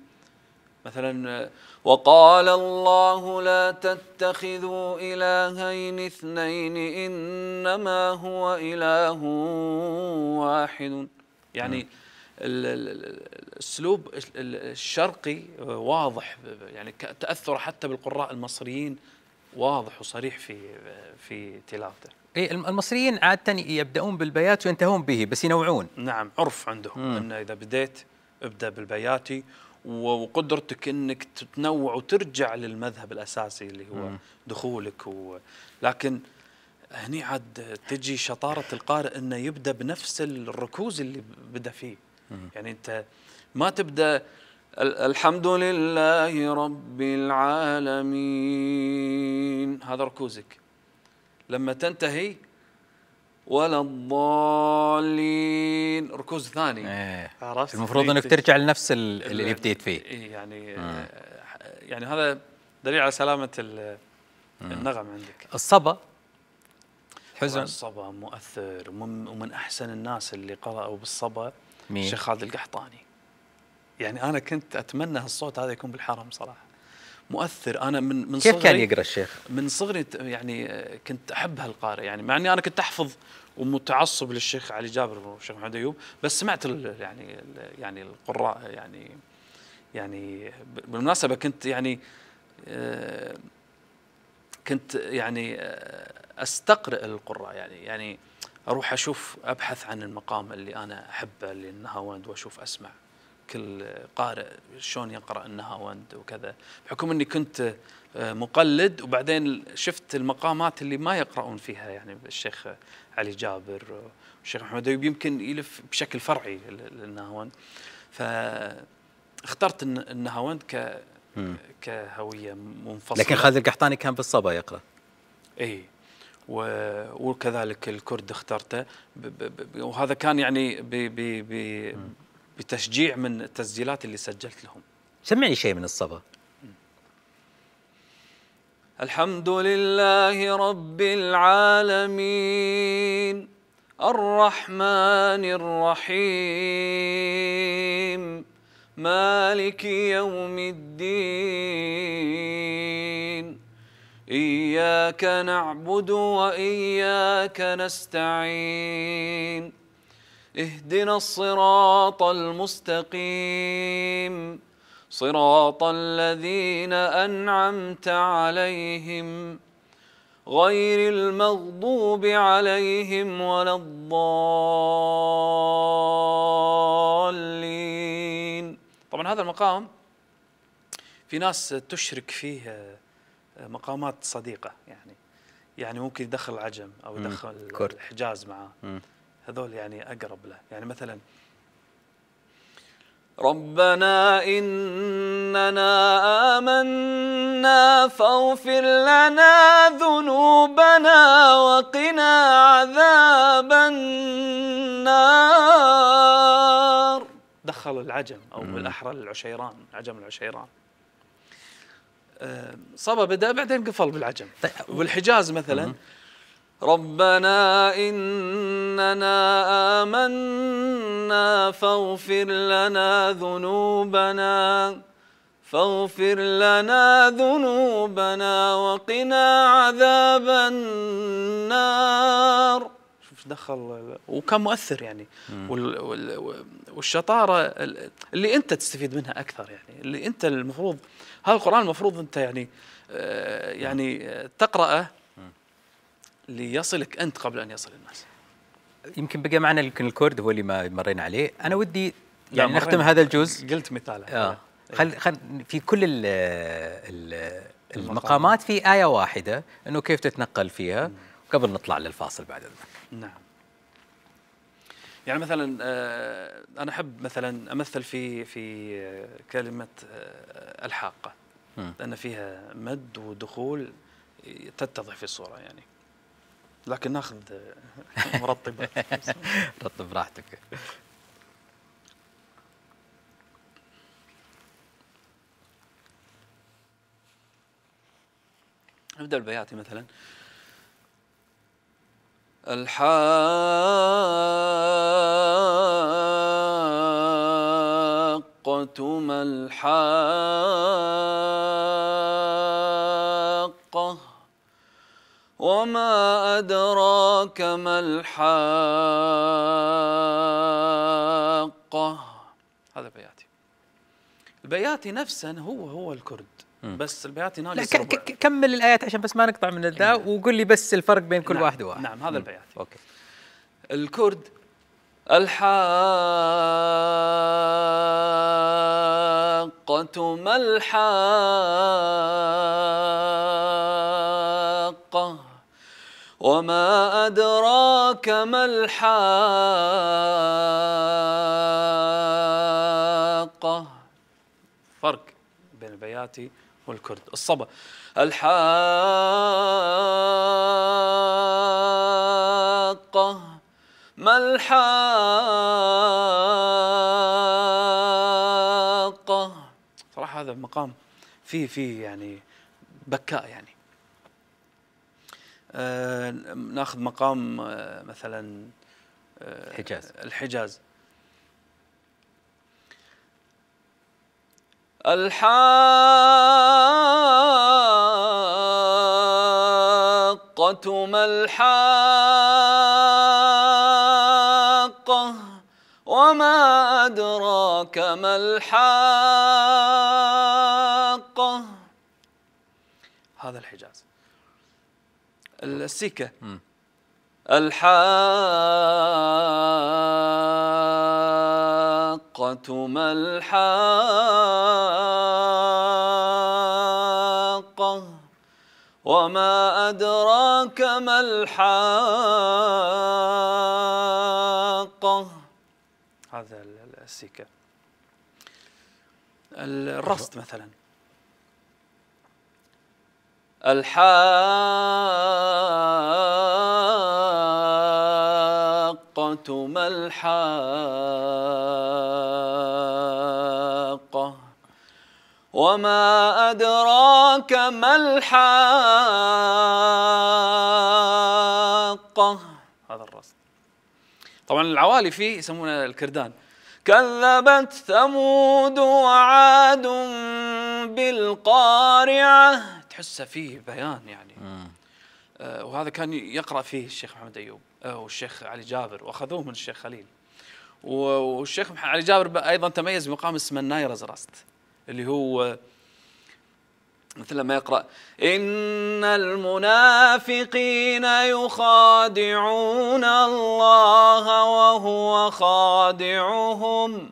مثلا وقال الله لا تتخذوا إلهين اثنين إنما هو إله واحد يعني نعم. الأسلوب الشرقي واضح يعني تأثر حتى بالقراء المصريين واضح وصريح في في تلاوته اي المصريين عادة يبدأون بالبيات وينتهون به بس ينوعون نعم عرف عندهم مم. أنه إذا بديت ابدأ بالبياتي وقدرتك أنك تتنوع وترجع للمذهب الأساسي اللي هو مم. دخولك و... لكن هني عاد تجي شطارة القارئ أنه يبدأ بنفس الركوز اللي بدأ فيه مم. يعني أنت ما تبدأ الحمد لله رب العالمين هذا ركوزك لما تنتهي ولا الضالين ركوز ثاني ايه عرفت المفروض انك إيه. ترجع لنفس اللي بديت فيه إيه، يعني مم. آه، يعني هذا دليل على سلامه النغم عندك الصبا حزن الصبا مؤثر ومن احسن الناس اللي قرأوا بالصبا الشيخ خالد القحطاني يعني انا كنت اتمنى هالصوت هذا يكون بالحرم صراحه مؤثر انا من من صغري كيف كان يقرا الشيخ؟ من صغري يعني آه، كنت احب هالقارئ يعني مع اني انا كنت احفظ ومتعصب للشيخ علي جابر والشيخ محمد ايوب بس سمعت الـ يعني الـ يعني القراء يعني يعني بالمناسبه كنت يعني آه، كنت يعني آه، استقرئ القراء يعني يعني اروح اشوف ابحث عن المقام اللي انا احبه اللي النهاوند واشوف اسمع كل قارئ شلون يقرا النهاوند وكذا بحكم اني كنت آه، مقلد وبعدين شفت المقامات اللي ما يقرؤون فيها يعني الشيخ علي جابر والشيخ محمد ايوب يمكن يلف بشكل فرعي النهاوند فاخترت النهاوند ك كهويه منفصله لكن خالد القحطاني كان بالصبا يقرا اي وكذلك الكرد اخترته وهذا كان يعني ب ب ب بتشجيع من التسجيلات اللي سجلت لهم سمعني شيء من الصبا الحمد لله رب العالمين الرحمن الرحيم مالك يوم الدين إياك نعبد وإياك نستعين اهدنا الصراط المستقيم صراط الذين أنعمت عليهم غير المغضوب عليهم ولا الضالين طبعا هذا المقام في ناس تشرك فيه مقامات صديقة يعني يعني ممكن يدخل العجم أو يدخل الحجاز معاه هذول يعني أقرب له يعني مثلا ربنا إننا آمنا فاغفر لنا ذنوبنا وقنا عذاب النار دخل العجم أو بالأحرى العشيران عجم العشيران آه، صبا بدأ بعدين قفل بالعجم طيب، والحجاز مثلا ربنا إننا آمنا فاغفر لنا ذنوبنا فاغفر لنا ذنوبنا وقنا عذاب النار شوف دخل وكان مؤثر يعني والشطاره اللي انت تستفيد منها اكثر يعني اللي انت المفروض هذا القران المفروض انت يعني آه، يعني آه، تقراه ليصلك انت قبل ان يصل الناس يمكن بقى معنا يمكن الكرد هو اللي ما مرينا عليه انا ودي يعني نختم هذا الجزء قلت مثال آه. إيه. خل خل في كل ال المقامات في آية واحدة أنه كيف تتنقل فيها قبل نطلع للفاصل بعد إذنك نعم يعني مثلا آه أنا أحب مثلا أمثل في في آه، كلمة آه الحاقة لأن فيها مد ودخول تتضح في الصورة يعني لكن ناخذ مرطبه رطب راحتك نبدا البياتي مثلا الحاقة ما الحاقة وما أدراك ما الحاقة هذا البياتي البياتي نفسا هو هو الكرد بس البياتي ناقص لا كمل الآيات عشان بس ما نقطع من الذا إيه. وقول لي بس الفرق بين كل نعم واحد وواحد نعم هذا البياتي أوكي الكرد الحاقة ما الحاقة وما أدراك ما الحاقة فرق بين البياتي والكرد الصبا الحاقة ما الحاقة صراحة هذا المقام فيه فيه يعني بكاء يعني آه، ناخذ مقام آه، مثلا آه، الحجاز الحجاز الحاقة ما الحاقة وما أدراك ما الحاقة هذا الحجاز السكه الحاقة ما الحاقة وما أدراك ما الحاقة هذا السكة الرصد مثلا الحاقة الموت الحاقة وما أدراك ما الحاقة هذا الرصد طبعا العوالي فيه يسمونه الكردان كذبت ثمود وعاد بالقارعة تحسه فيه بيان يعني م. آه، وهذا كان يقرا فيه الشيخ محمد ايوب آه، والشيخ علي جابر واخذوه من الشيخ خليل والشيخ علي جابر ايضا تميز بمقام اسمه النايرز راست اللي هو مثل لما يقرأ إن المنافقين يخادعون الله وهو خادعهم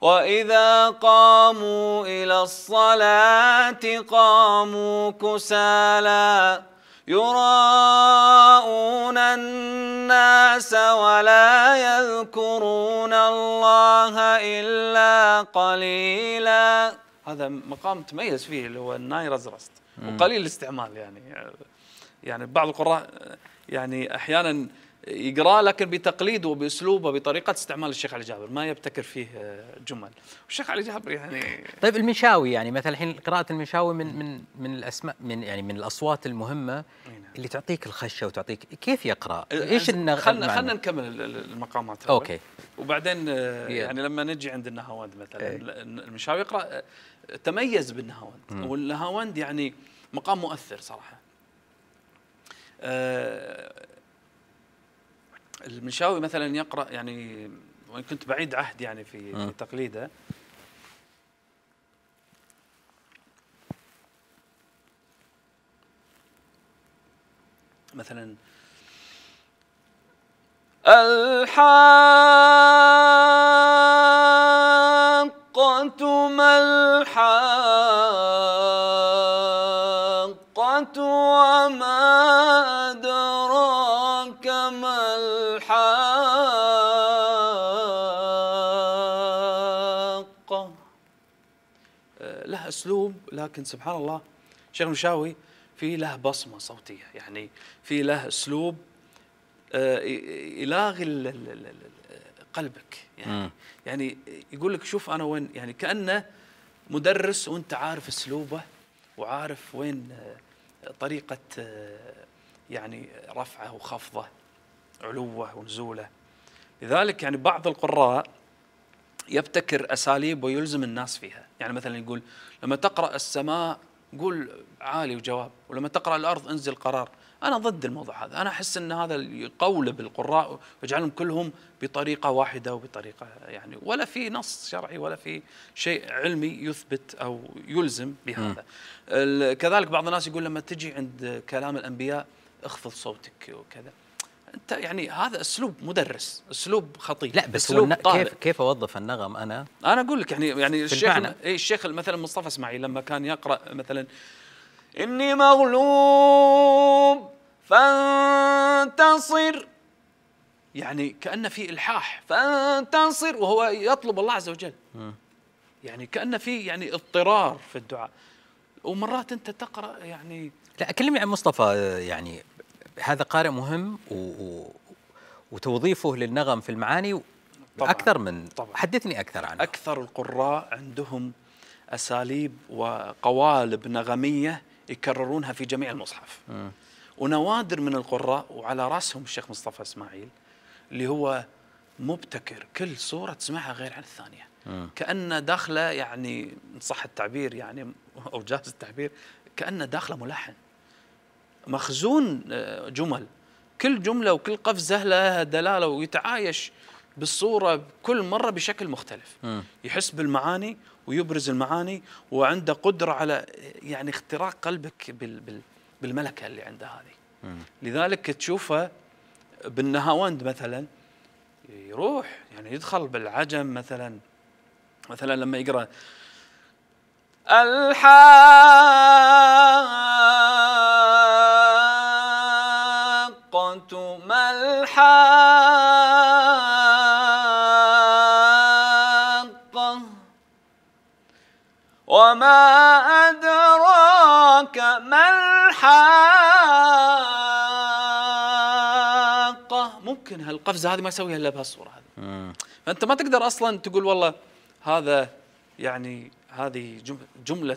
وإذا قاموا إلى الصلاة قاموا كسالى يراءون الناس ولا يذكرون الله إلا قليلا هذا مقام تميز فيه اللي هو الناي رزرست وقليل الاستعمال يعني يعني بعض القراء يعني أحيانا يقرا لكن بتقليده وباسلوبه بطريقه استعمال الشيخ علي جابر ما يبتكر فيه آه، جمل الشيخ علي جابر يعني طيب المنشاوي يعني مثلا الحين قراءه المنشاوي من من من الاسماء من يعني من الاصوات المهمه نعم. اللي تعطيك الخشه وتعطيك كيف يقرا آه، آه، ايش خلينا خلينا نكمل المقامات اوكي وبعدين يعني لما نجي عند النهاوند مثلا المنشاوي يقرا تميز بالنهاوند والنهاوند يعني مقام مؤثر صراحه المنشاوي مثلا يقرا يعني وان كنت بعيد عهد يعني في, في آه. تقليده مثلا الحاقة ما الحاقة وما اسلوب لكن سبحان الله شيخ المشاوي في له بصمه صوتيه يعني في له اسلوب آه، يلاغي قلبك يعني يعني يقول لك شوف انا وين يعني كانه مدرس وانت عارف اسلوبه وعارف وين آه، طريقه آه، يعني رفعه وخفضه علوه ونزوله لذلك يعني بعض القراء يبتكر اساليب ويلزم الناس فيها يعني مثلا يقول لما تقرا السماء قول عالي وجواب ولما تقرا الارض انزل قرار انا ضد الموضوع هذا انا احس ان هذا يقولب القراء ويجعلهم كلهم بطريقه واحده وبطريقه يعني ولا في نص شرعي ولا في شيء علمي يثبت او يلزم بهذا كذلك بعض الناس يقول لما تجي عند كلام الانبياء اخفض صوتك وكذا انت يعني هذا اسلوب مدرس اسلوب خطير لا بس هو كيف كيف اوظف النغم انا انا اقول لك يعني يعني الشيخ اي الشيخ مثلا مصطفى اسماعيل لما كان يقرا مثلا اني مغلوب فانتصر يعني كأن في إلحاح فانتصر وهو يطلب الله عز وجل يعني كأن في يعني اضطرار في الدعاء ومرات أنت تقرأ يعني لا أكلمني عن مصطفى آه، يعني هذا قارئ مهم و... و... وتوظيفه للنغم في المعاني طبعًا اكثر من طبعًا حدثني اكثر عنه اكثر القراء عندهم اساليب وقوالب نغميه يكررونها في جميع المصحف م. ونوادر من القراء وعلى راسهم الشيخ مصطفى اسماعيل اللي هو مبتكر كل صوره تسمعها غير عن الثانيه م. كانه داخله يعني صح التعبير يعني او جاز التعبير كانه داخله ملحن مخزون آه، جمل كل جملة وكل قفزة لها دلالة ويتعايش بالصورة كل مرة بشكل مختلف يحس بالمعاني ويبرز المعاني وعنده قدرة على آه، يعني اختراق قلبك بالملكة اللي عنده هذه لذلك تشوفه بالنهاوند مثلا يروح يعني يدخل بالعجم مثلا مثلا لما يقرأ الحال الحاقة وما أدراك ما الحاقة ممكن هالقفزة هذه ما يسويها إلا بهالصورة هذه آه. فأنت ما تقدر أصلا تقول والله هذا يعني هذه جملة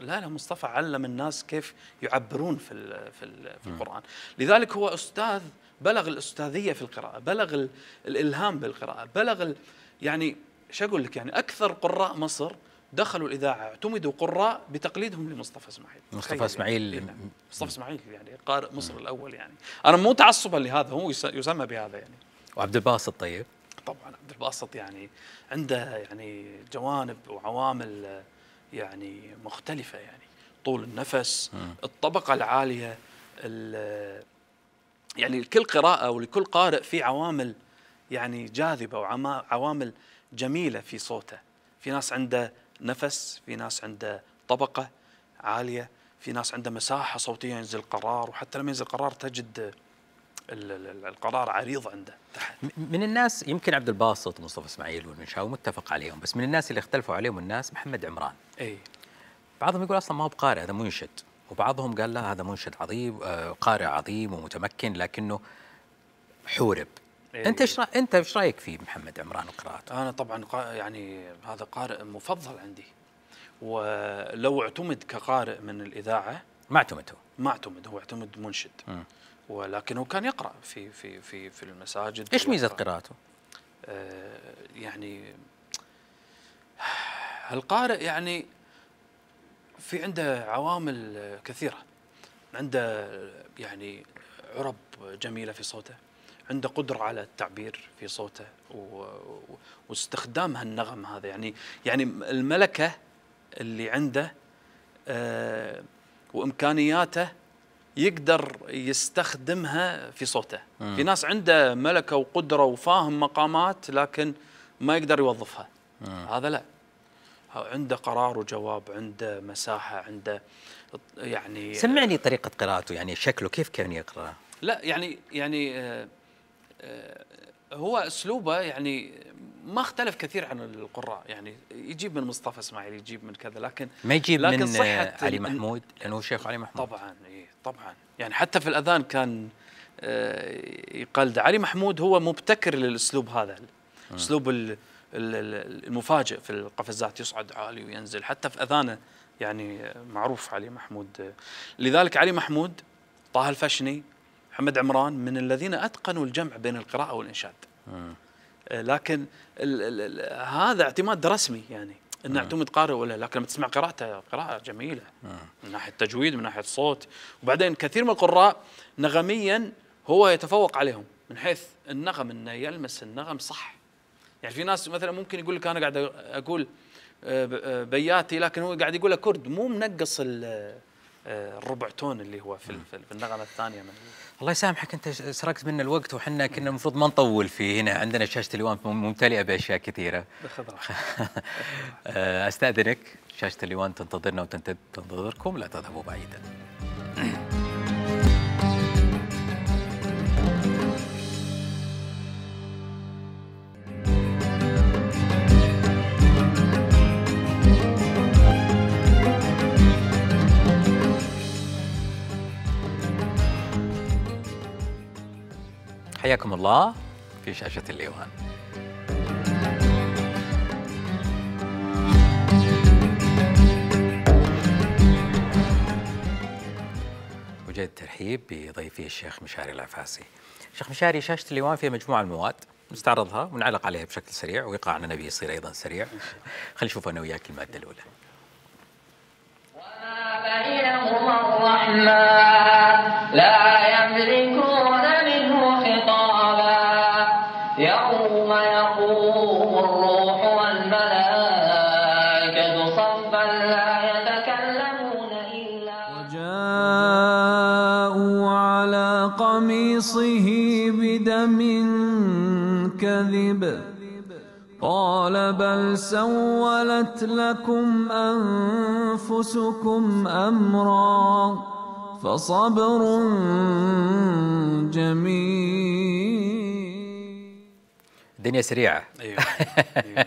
لا لا مصطفى علم الناس كيف يعبرون في في, في القرآن لذلك هو أستاذ بلغ الاستاذيه في القراءه بلغ الالهام بالقراءه بلغ يعني شو اقول لك يعني اكثر قراء مصر دخلوا الاذاعه اعتمدوا قراء بتقليدهم لمصطفى اسماعيل مصطفى يعني. اسماعيل يعني مصطفى اسماعيل يعني قارئ مصر نعم. الاول يعني انا مو تعصبا لهذا هو يسمى بهذا يعني وعبد الباسط طيب طبعا عبد الباسط يعني عنده يعني جوانب وعوامل يعني مختلفه يعني طول النفس الطبقه العاليه يعني لكل قراءة ولكل قارئ في عوامل يعني جاذبة وعوامل جميلة في صوته في ناس عنده نفس في ناس عنده طبقة عالية في ناس عنده مساحة صوتية ينزل قرار وحتى لما ينزل قرار تجد القرار عريض عنده تحت. من الناس يمكن عبد الباسط ومصطفى اسماعيل والمنشاوي متفق عليهم بس من الناس اللي اختلفوا عليهم الناس محمد عمران اي بعضهم يقول اصلا ما هو بقارئ هذا منشد وبعضهم قال لا هذا منشد عظيم آه، قارئ عظيم ومتمكن لكنه حورب إيه. انت ايش انت ايش رايك في محمد عمران القراءات انا طبعا يعني هذا قارئ مفضل عندي ولو اعتمد كقارئ من الاذاعه ما اعتمد هو ما اعتمد هو اعتمد منشد م. ولكن هو كان يقرا في في في في المساجد ايش ميزه قراءته؟ آه يعني القارئ يعني في عنده عوامل كثيرة عنده يعني عرب جميلة في صوته عنده قدرة على التعبير في صوته و... واستخدام هالنغم هذا يعني يعني الملكة اللي عنده آه وامكانياته يقدر يستخدمها في صوته مم. في ناس عنده ملكه وقدره وفاهم مقامات لكن ما يقدر يوظفها مم. هذا لا عنده قرار وجواب عنده مساحه عنده يعني سمعني طريقه قراءته يعني شكله كيف كان يقرا لا يعني يعني آه، آه، هو اسلوبه يعني ما اختلف كثير عن القراء يعني يجيب من مصطفى اسماعيل يجيب من كذا لكن ما يجيب لكن من صحة آه، علي محمود لانه شيخ علي محمود طبعا طبعا يعني حتى في الاذان كان يقلد علي محمود هو مبتكر للاسلوب هذا اسلوب المفاجئ في القفزات يصعد عالي وينزل حتى في اذانه يعني معروف علي محمود لذلك علي محمود طه الفشني محمد عمران من الذين اتقنوا الجمع بين القراءه والانشاد آه. لكن لكن الـ الـ هذا اعتماد رسمي يعني انه آه. اعتمد قارئ ولا لكن لما تسمع قراءته قراءه جميله آه. من ناحيه تجويد من ناحيه صوت وبعدين كثير من القراء نغميا هو يتفوق عليهم من حيث النغم انه يلمس النغم صح يعني في ناس مثلا ممكن يقول لك انا قاعد اقول آه، آه، بياتي لكن هو قاعد يقول اكورد كرد مو منقص آه، الربع تون اللي هو في, في النغمه الثانيه من الله يسامحك انت سرقت منا الوقت وحنا كنا المفروض ما نطول فيه هنا عندنا شاشه اليوان ممتلئه باشياء كثيره استاذنك شاشه اليوان تنتظرنا وتنتظركم لا تذهبوا بعيدا حياكم الله في شاشة الإيوان وجد الترحيب بضيفي الشيخ مشاري العفاسي شيخ مشاري شاشة الإيوان فيها مجموعة من المواد نستعرضها ونعلق عليها بشكل سريع وإيقاعنا عن النبي يصير أيضا سريع خلينا نشوف أنا وياك المادة الأولى وما بينهما الرحمن لا يملكون الكذب قال بل سولت لكم أنفسكم أمرا فصبر جميل الدنيا سريعة أيوة. أيوة.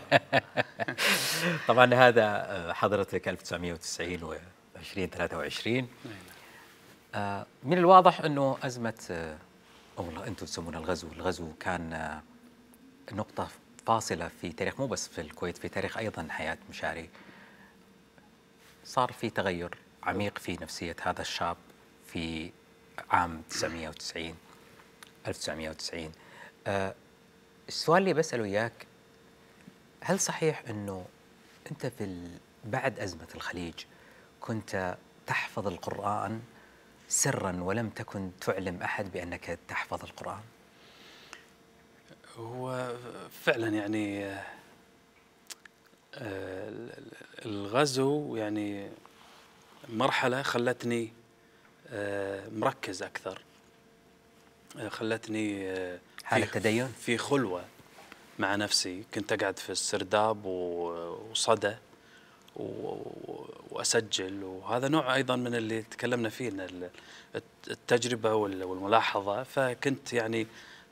طبعا هذا آه، حضرتك 1990 و 2023 من الواضح أنه أزمة والله أنتم تسمونها الغزو الغزو كان آه، نقطة فاصلة في تاريخ مو بس في الكويت في تاريخ أيضا حياة مشاري صار في تغير عميق في نفسية هذا الشاب في عام 990 1990 أه السؤال اللي بسأله إياك هل صحيح أنه أنت في بعد أزمة الخليج كنت تحفظ القرآن سرا ولم تكن تعلم أحد بأنك تحفظ القرآن؟ هو فعلا يعني آه، الغزو يعني مرحلة خلتني آه، مركز أكثر آه، خلتني حالة تدين في خلوة مع نفسي كنت أقعد في السرداب وصدى وأسجل وهذا نوع أيضا من اللي تكلمنا فيه التجربة والملاحظة فكنت يعني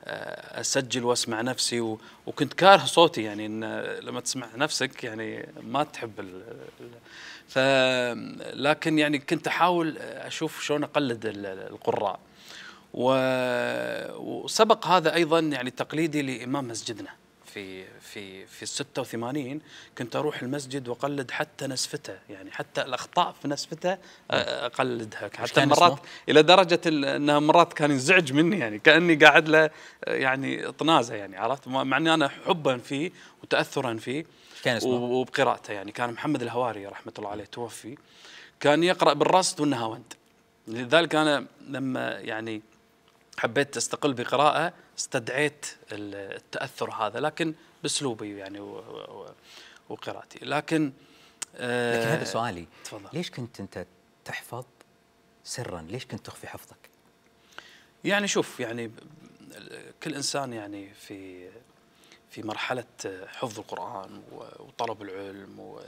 آه، اسجل واسمع نفسي وكنت كاره صوتي يعني إن لما تسمع نفسك يعني ما تحب ال ف لكن يعني كنت احاول اشوف شلون اقلد القراء وسبق هذا ايضا يعني تقليدي لامام مسجدنا في في في ال 86 كنت اروح المسجد واقلد حتى نسفته يعني حتى الاخطاء في نسفته نعم. اقلدها حتى مرات الى درجه انها مرات كان ينزعج مني يعني كاني قاعد له يعني طنازه يعني عرفت مع اني انا حبا فيه وتاثرا فيه كان اسمه وبقراءته يعني كان محمد الهواري رحمه الله عليه توفي كان يقرا بالرصد والنهاوند لذلك انا لما يعني حبيت استقل بقراءه استدعيت التاثر هذا لكن باسلوبي يعني وقراءتي لكن آه، لكن هذا سؤالي تفضل. ليش كنت انت تحفظ سرا ليش كنت تخفي حفظك يعني شوف يعني كل انسان يعني في في مرحله حفظ القران وطلب العلم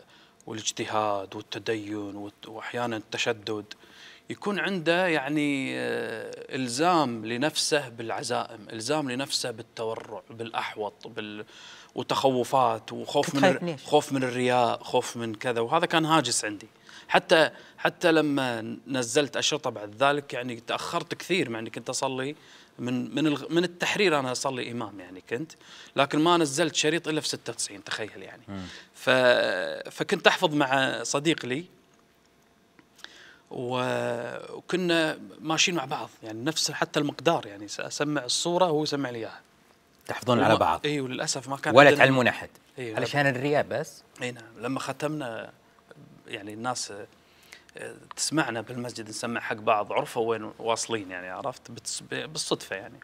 والاجتهاد والتدين واحيانا التشدد يكون عنده يعني آه، الزام لنفسه بالعزائم، الزام لنفسه بالتورع، بالاحوط، بال وتخوفات وخوف من خوف من الرياء، خوف من كذا وهذا كان هاجس عندي. حتى حتى لما نزلت اشرطه بعد ذلك يعني تاخرت كثير مع اني كنت اصلي من من من التحرير انا اصلي امام يعني كنت لكن ما نزلت شريط الا في 96 تخيل يعني ف فكنت احفظ مع صديق لي وكنا ماشيين مع بعض يعني نفس حتى المقدار يعني اسمع الصوره وهو يسمع لي اياها تحفظون على بعض اي وللاسف ما كان ولا تعلمون احد إيه علشان الرياء بس اي نعم لما ختمنا يعني الناس آه، تسمعنا بالمسجد نسمع حق بعض عرفوا وين واصلين يعني عرفت بالصدفه يعني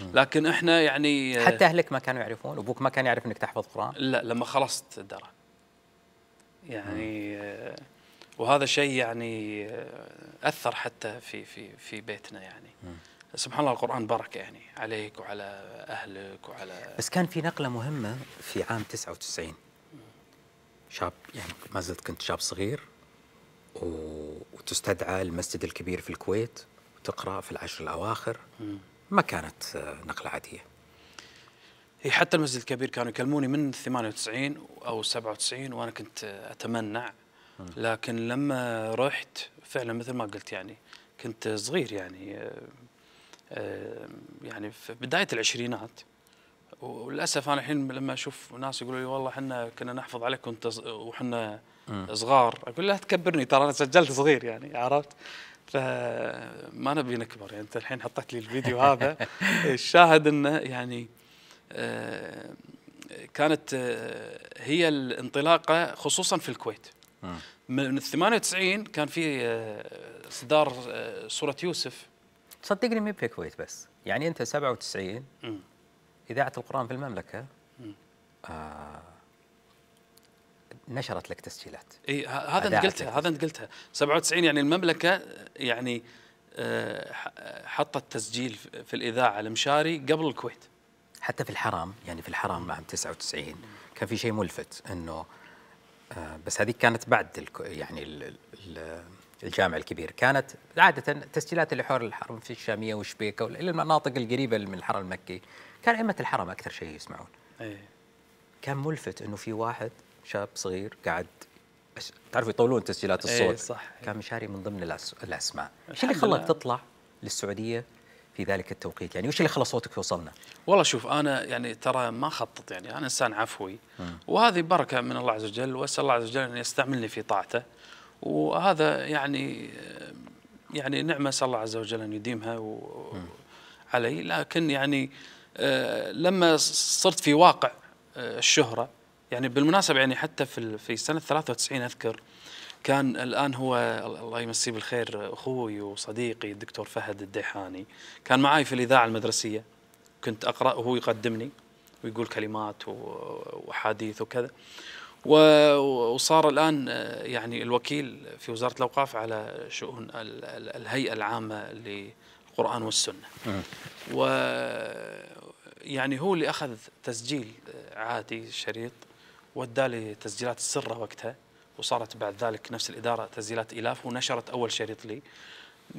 لكن احنا يعني آه، حتى اهلك ما كانوا يعرفون ابوك ما كان يعرف انك تحفظ قران لا لما خلصت الدراسه يعني مم. آه، وهذا شيء يعني اثر حتى في في في بيتنا يعني سبحان الله القران بركه يعني عليك وعلى اهلك وعلى بس كان في نقله مهمه في عام 99 شاب يعني ما زلت كنت شاب صغير و... وتستدعى المسجد الكبير في الكويت وتقرا في العشر الاواخر ما كانت نقله عاديه هي إيه، حتى المسجد الكبير كانوا يكلموني من 98 او 97 وانا كنت اتمنع لكن لما رحت فعلا مثل ما قلت يعني كنت صغير يعني آه، آه، يعني في بدايه العشرينات وللاسف انا الحين لما اشوف ناس يقولوا لي والله احنا كنا نحفظ عليك وانت وحنا صغار اقول لا تكبرني ترى انا سجلت صغير يعني عرفت فما نبي نكبر يعني انت الحين حطيت لي الفيديو هذا الشاهد انه يعني آه، كانت هي الانطلاقه خصوصا في الكويت من 98 كان في اصدار آه، آه، صوره يوسف صدقني مي بالكويت بس يعني انت 97 اذاعه القران في المملكه آه نشرت لك تسجيلات اي هذا انت قلتها هذا انت قلتها 97 يعني المملكه آه، يعني آه حطت تسجيل في الاذاعه المشاري قبل الكويت حتى في الحرام يعني في الحرام عام 99 كان في شيء ملفت انه آه، بس هذه كانت بعد يعني الجامع الكبير كانت عادة تسجيلات حول الحرم في الشامية وشبيكة إلى المناطق القريبة من الحرم المكي كان أئمة الحرم أكثر شيء يسمعون أيه. كان ملفت أنه في واحد شاب صغير قاعد تعرفوا يطولون تسجيلات إيه، الصوت أيه صح. كان مشاري من ضمن الأس... الأسماء شو اللي خلاك تطلع للسعودية في ذلك التوقيت يعني وش اللي خلى صوتك يوصلنا والله شوف انا يعني ترى ما اخطط يعني انا انسان عفوي وهذه بركه من الله عز وجل واسال الله عز وجل ان يستعملني في طاعته وهذا يعني يعني نعمه اسال الله عز وجل ان يديمها علي لكن يعني آه، لما صرت في واقع آه، الشهره يعني بالمناسبه يعني حتى في في سنه 93 اذكر كان الان هو الله يمسيه بالخير اخوي وصديقي الدكتور فهد الديحاني كان معي في الاذاعه المدرسيه كنت اقرا وهو يقدمني ويقول كلمات واحاديث وكذا وصار الان آه، يعني الوكيل في وزاره الاوقاف على شؤون الهيئه العامه للقران والسنه آه. و يعني هو اللي اخذ تسجيل آه، عادي شريط ودى لي تسجيلات السره وقتها وصارت بعد ذلك نفس الإدارة تسجيلات إلاف ونشرت أول شريط لي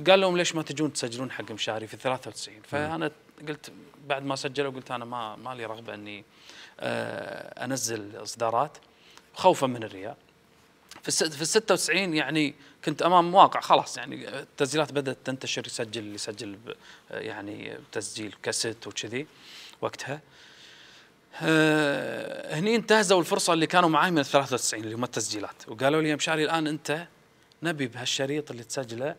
قال لهم ليش ما تجون تسجلون حق مشاري في 93 فأنا قلت بعد ما سجلوا قلت أنا ما ما لي رغبة أني آه، أنزل إصدارات خوفا من الرياء في في 96 يعني كنت امام واقع خلاص يعني التسجيلات بدات تنتشر يسجل يسجل آه، يعني تسجيل كاسيت وكذي وقتها آه، هني انتهزوا الفرصه اللي كانوا معي من ال 93 اللي هم التسجيلات وقالوا لي يا مشاري الان انت نبي بهالشريط اللي تسجله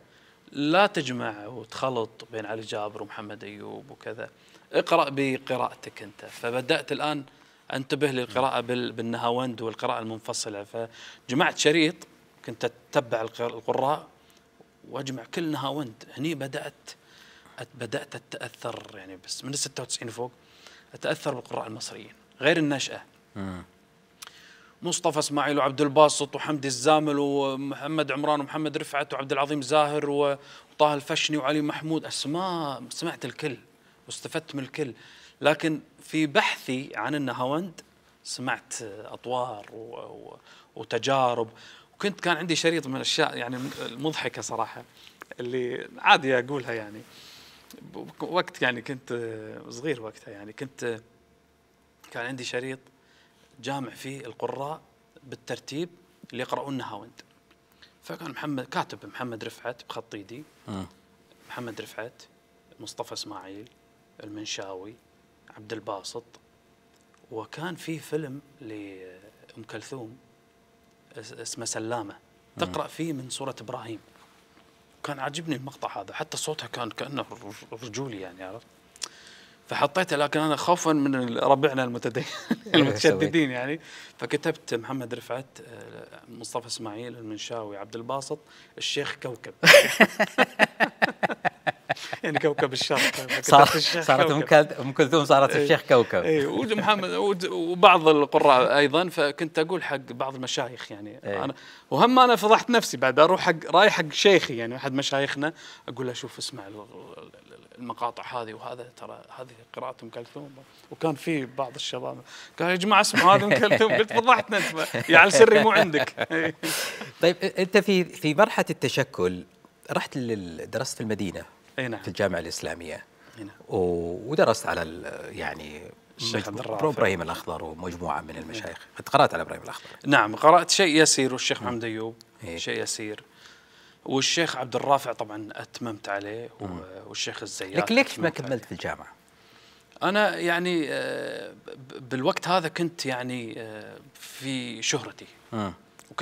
لا تجمع وتخلط بين علي جابر ومحمد ايوب وكذا اقرا بقراءتك انت فبدات الان انتبه للقراءه بالنهاوند والقراءه المنفصله فجمعت شريط كنت اتبع القراء واجمع كل نهاوند هني بدات بدات اتاثر يعني بس من ال 96 فوق اتاثر بالقراء المصريين غير النشاه آه. مصطفى اسماعيل وعبد الباسط وحمد الزامل ومحمد عمران ومحمد رفعت وعبد العظيم زاهر وطه الفشني وعلي محمود اسماء سمعت الكل واستفدت من الكل لكن في بحثي عن النهاوند سمعت اطوار وتجارب وكنت كان عندي شريط من الاشياء يعني المضحكه صراحه اللي عادي اقولها يعني وقت يعني كنت صغير وقتها يعني كنت كان عندي شريط جامع فيه القراء بالترتيب اللي يقرؤون نهاوند فكان محمد كاتب محمد رفعت بخط ايدي آه. محمد رفعت مصطفى اسماعيل المنشاوي عبد الباسط وكان في فيلم لام كلثوم اسمه سلامه آه. تقرا فيه من سوره ابراهيم كان عاجبني المقطع هذا حتى صوتها كان كانه رجولي يعني عرفت فحطيته لكن انا خوفا من ربعنا المتدين إيه، المتشددين يعني فكتبت محمد رفعت آه، مصطفى اسماعيل المنشاوي عبد الباسط الشيخ كوكب يعني كوكب الشرق صار صارت ام كلثوم صارت إيه. الشيخ كوكب اي ومحمد وبعض القراء ايضا فكنت اقول حق بعض المشايخ يعني أي. انا وهم انا فضحت نفسي بعد اروح حق رايح حق شيخي يعني احد مشايخنا اقول له شوف اسمع المقاطع هذه وهذا ترى هذه قراءة ام كلثوم وكان في بعض الشباب قال يا جماعه اسمعوا هذه ام كلثوم قلت فضحتنا انت يعني على سري مو عندك طيب انت في في مرحله التشكل رحت درست في المدينه نعم. في الجامعه الاسلاميه نعم. ودرست على يعني الشيخ ابراهيم الاخضر ومجموعه من نعم. المشايخ قد قرات على ابراهيم الاخضر نعم قرات شيء يسير والشيخ محمد ايوب شيء يسير والشيخ عبد الرافع طبعا اتممت عليه والشيخ الزيات لك ليش ما كملت في الجامعه؟ انا يعني آه، بالوقت هذا كنت يعني آه، في شهرتي م.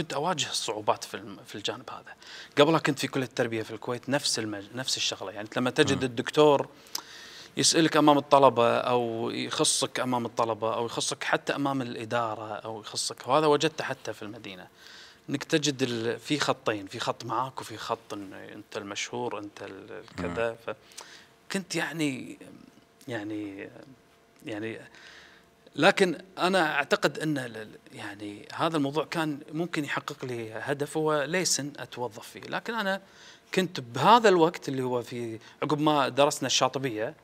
كنت اواجه صعوبات في في الجانب هذا قبلها كنت في كليه التربيه في الكويت نفس المج... نفس الشغله يعني لما تجد الدكتور يسالك امام الطلبه او يخصك امام الطلبه او يخصك حتى امام الاداره او يخصك وهذا وجدته حتى في المدينه انك تجد ال... في خطين في خط معاك وفي خط إن انت المشهور انت كذا فكنت يعني يعني يعني لكن انا اعتقد ان يعني هذا الموضوع كان ممكن يحقق لي هدف هو ليسن اتوظف فيه لكن انا كنت بهذا الوقت اللي هو في عقب ما درسنا الشاطبيه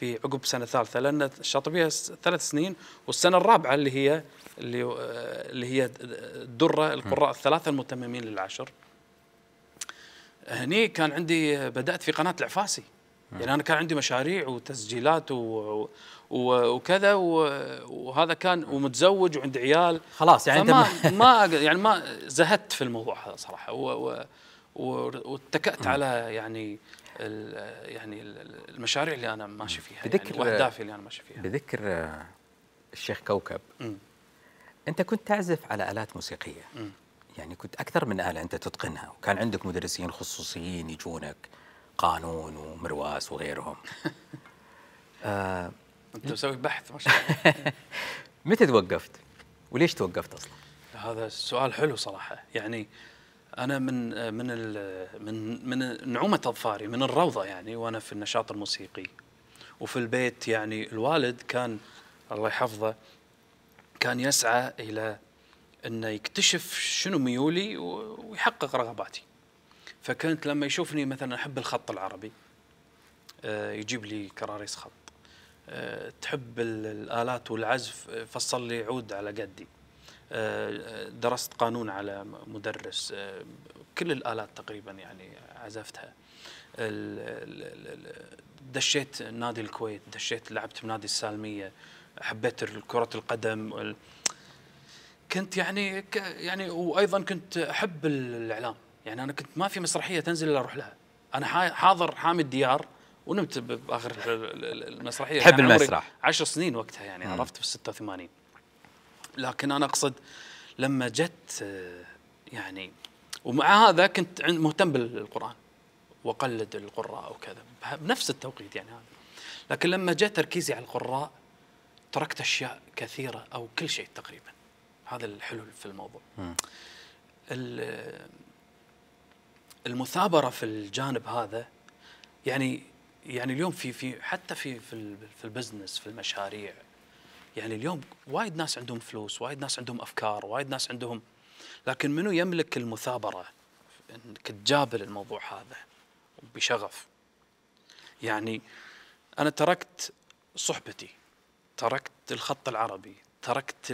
في عقب سنه ثالثه لان الشاطبيه ثلاث سنين والسنه الرابعه اللي هي اللي, اللي هي الدره القراء الثلاثه المتممين للعشر هني كان عندي بدات في قناه العفاسي يعني انا كان عندي مشاريع وتسجيلات و وكذا وهذا كان ومتزوج وعند عيال خلاص يعني انت ما ما يعني ما زهدت في الموضوع هذا صراحه واتكأت على يعني يعني المشاريع اللي انا ماشي فيها يعني بذكر يعني واهدافي اللي انا ماشي فيها بذكر الشيخ كوكب م. انت كنت تعزف على الات موسيقيه م. يعني كنت اكثر من اله انت تتقنها وكان عندك مدرسين خصوصيين يجونك قانون ومرواس وغيرهم آه انت مسوي بحث ما شاء الله متى توقفت؟ وليش توقفت اصلا؟ هذا سؤال حلو صراحه يعني انا من من من من نعومه اظفاري من الروضه يعني وانا في النشاط الموسيقي وفي البيت يعني الوالد كان الله يحفظه كان يسعى الى انه يكتشف شنو ميولي ويحقق رغباتي فكنت لما يشوفني مثلا احب الخط العربي آه، يجيب لي كراريس خط آه، تحب الآلات والعزف آه، فصل لي عود على قدي آه، درست قانون على مدرس كل الآلات تقريبا يعني عزفتها دشيت نادي الكويت دشيت لعبت بنادي السالمية حبيت كرة القدم كنت يعني يعني وايضا كنت احب الاعلام يعني انا كنت ما في مسرحيه تنزل الا اروح لها انا حاضر حامي الديار ونمت باخر المسرحيه تحب يعني المسرح عشر سنين وقتها يعني مم. عرفت في 86 لكن انا اقصد لما جت آه، يعني ومع هذا كنت مهتم بالقران واقلد القراء وكذا بنفس التوقيت يعني هذا لكن لما جاء تركيزي على القراء تركت اشياء كثيره او كل شيء تقريبا هذا الحلو في الموضوع آه، المثابره في الجانب هذا يعني يعني اليوم في في حتى في في في البزنس في المشاريع يعني اليوم وايد ناس عندهم فلوس وايد ناس عندهم افكار وايد ناس عندهم لكن منو يملك المثابره انك تجابل الموضوع هذا بشغف يعني انا تركت صحبتي تركت الخط العربي تركت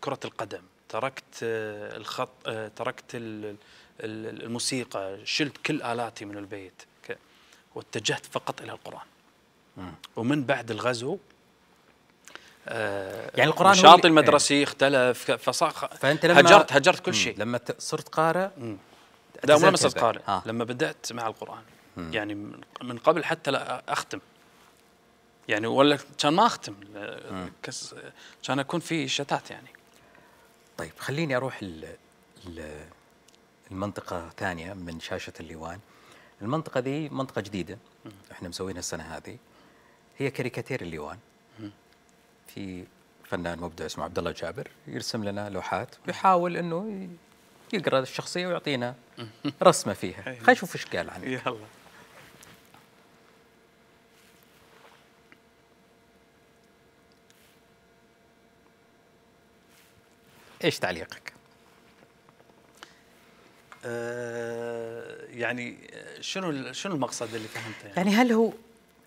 كره القدم تركت آه، الخط آه، تركت الموسيقى شلت كل الاتي من البيت واتجهت فقط الى القران ومن بعد الغزو آه يعني القران النشاط المدرسي ايه اختلف فصار فانت لما هجرت هجرت كل شيء لما صرت قارئ لا مو لما صرت قارئ آه. لما بدات مع القران مم. يعني من قبل حتى لا اختم يعني ولا كان ما اختم آه، كان اكون في شتات يعني طيب خليني اروح ال المنطقه ثانيه من شاشه الليوان المنطقه دي منطقه جديده احنا مسوينها السنه هذه هي كاريكاتير الليوان في فنان مبدع اسمه عبد الله جابر يرسم لنا لوحات ويحاول انه يقرا الشخصيه ويعطينا رسمه فيها أيوة. خلينا نشوف ايش قال عنها يلا ايش تعليقك آه، يعني شنو شنو المقصد اللي فهمته يعني, يعني هل هو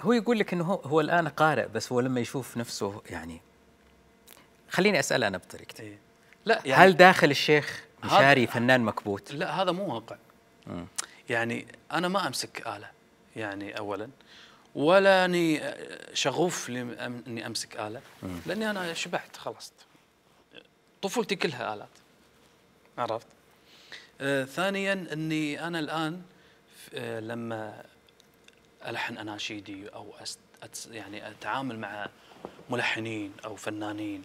هو يقول لك انه هو, هو الان قارئ بس هو لما يشوف نفسه يعني خليني اسال انا بطريقتي إيه؟ لا يعني هل داخل الشيخ مشاري فنان مكبوت؟ لا هذا مو واقع يعني انا ما امسك اله يعني اولا ولا اني شغوف اني امسك اله لاني انا شبعت خلصت طفولتي كلها الات عرفت؟ آه، ثانيا اني انا الان آه، لما الحن اناشيدي او يعني اتعامل مع ملحنين او فنانين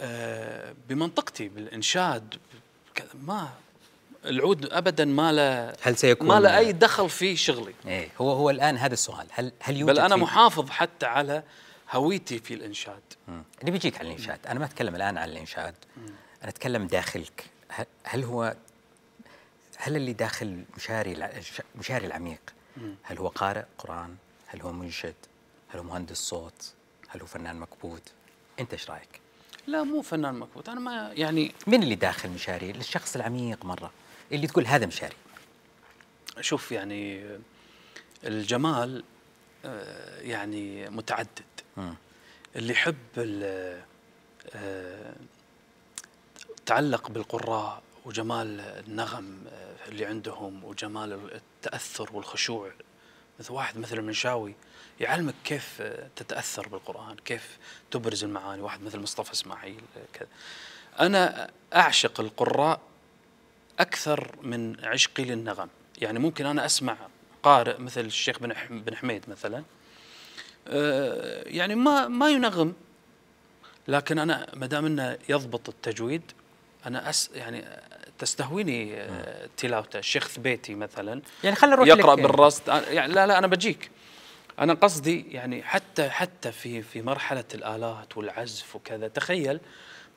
آه، بمنطقتي بالانشاد ما العود ابدا ما له هل سيكون ما له اي دخل في شغلي ايه هو هو الان هذا السؤال هل هل يوجد بل انا محافظ حتى على هويتي في الانشاد نبي نجيك على الانشاد انا ما اتكلم الان عن الانشاد انا اتكلم داخلك هل هو هل اللي داخل مشاري مشاري العميق هل هو قارئ قرآن هل هو منشد هل هو مهندس صوت هل هو فنان مكبوت انت ايش رايك لا مو فنان مكبوت انا ما يعني من اللي داخل مشاري الشخص العميق مره اللي تقول هذا مشاري شوف يعني الجمال آه، يعني متعدد م. اللي يحب آه، يتعلق بالقراء وجمال النغم آه، اللي عندهم وجمال التأثر والخشوع مثل واحد مثل المنشاوي يعلمك كيف آه، تتأثر بالقرآن كيف تبرز المعاني واحد مثل مصطفى إسماعيل آه، كذا أنا أعشق القراء أكثر من عشقي للنغم يعني ممكن أنا أسمع قارئ مثل الشيخ بن حميد مثلا يعني ما ما ينغم لكن انا ما دام انه يضبط التجويد انا أس يعني تستهويني آه، تلاوته الشيخ ثبيتي مثلا يعني خلينا نروح يقرا بالرصد يعني لا لا انا بجيك انا قصدي يعني حتى حتى في في مرحله الالات والعزف وكذا تخيل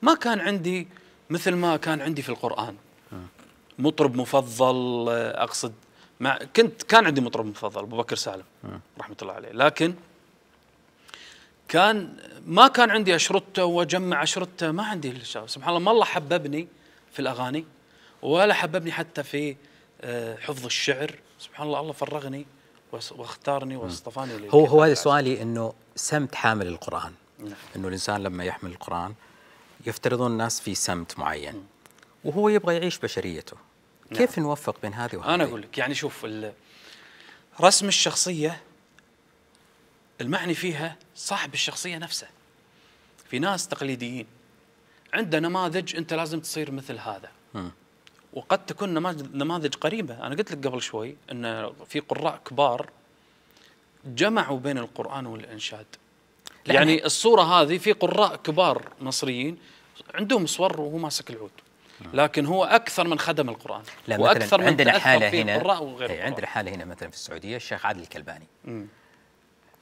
ما كان عندي مثل ما كان عندي في القران آه. مطرب مفضل آه، اقصد مع كنت كان عندي مطرب مفضل ابو بكر سالم رحمه الله عليه لكن كان ما كان عندي اشرطته واجمع اشرطته ما عندي الشغل سبحان الله ما الله حببني في الاغاني ولا حببني حتى في آه، حفظ الشعر سبحان الله الله فرغني واختارني واصطفاني هو هو هذا سؤالي انه سمت حامل القران نعم. انه الانسان لما يحمل القران يفترضون الناس في سمت معين وهو يبغى يعيش بشريته نعم. كيف نوفق بين هذه وهذه انا اقول لك يعني شوف رسم الشخصيه المعني فيها صاحب الشخصية نفسه في ناس تقليديين عنده نماذج أنت لازم تصير مثل هذا وقد تكون نماذج قريبة أنا قلت لك قبل شوي أن في قراء كبار جمعوا بين القرآن والإنشاد يعني الصورة هذه في قراء كبار مصريين عندهم صور وهو ماسك العود لكن هو اكثر من خدم القران لا واكثر من عندنا حاله هنا وغير إيه، عندنا حاله هنا مثلا في السعوديه الشيخ عادل الكلباني مم.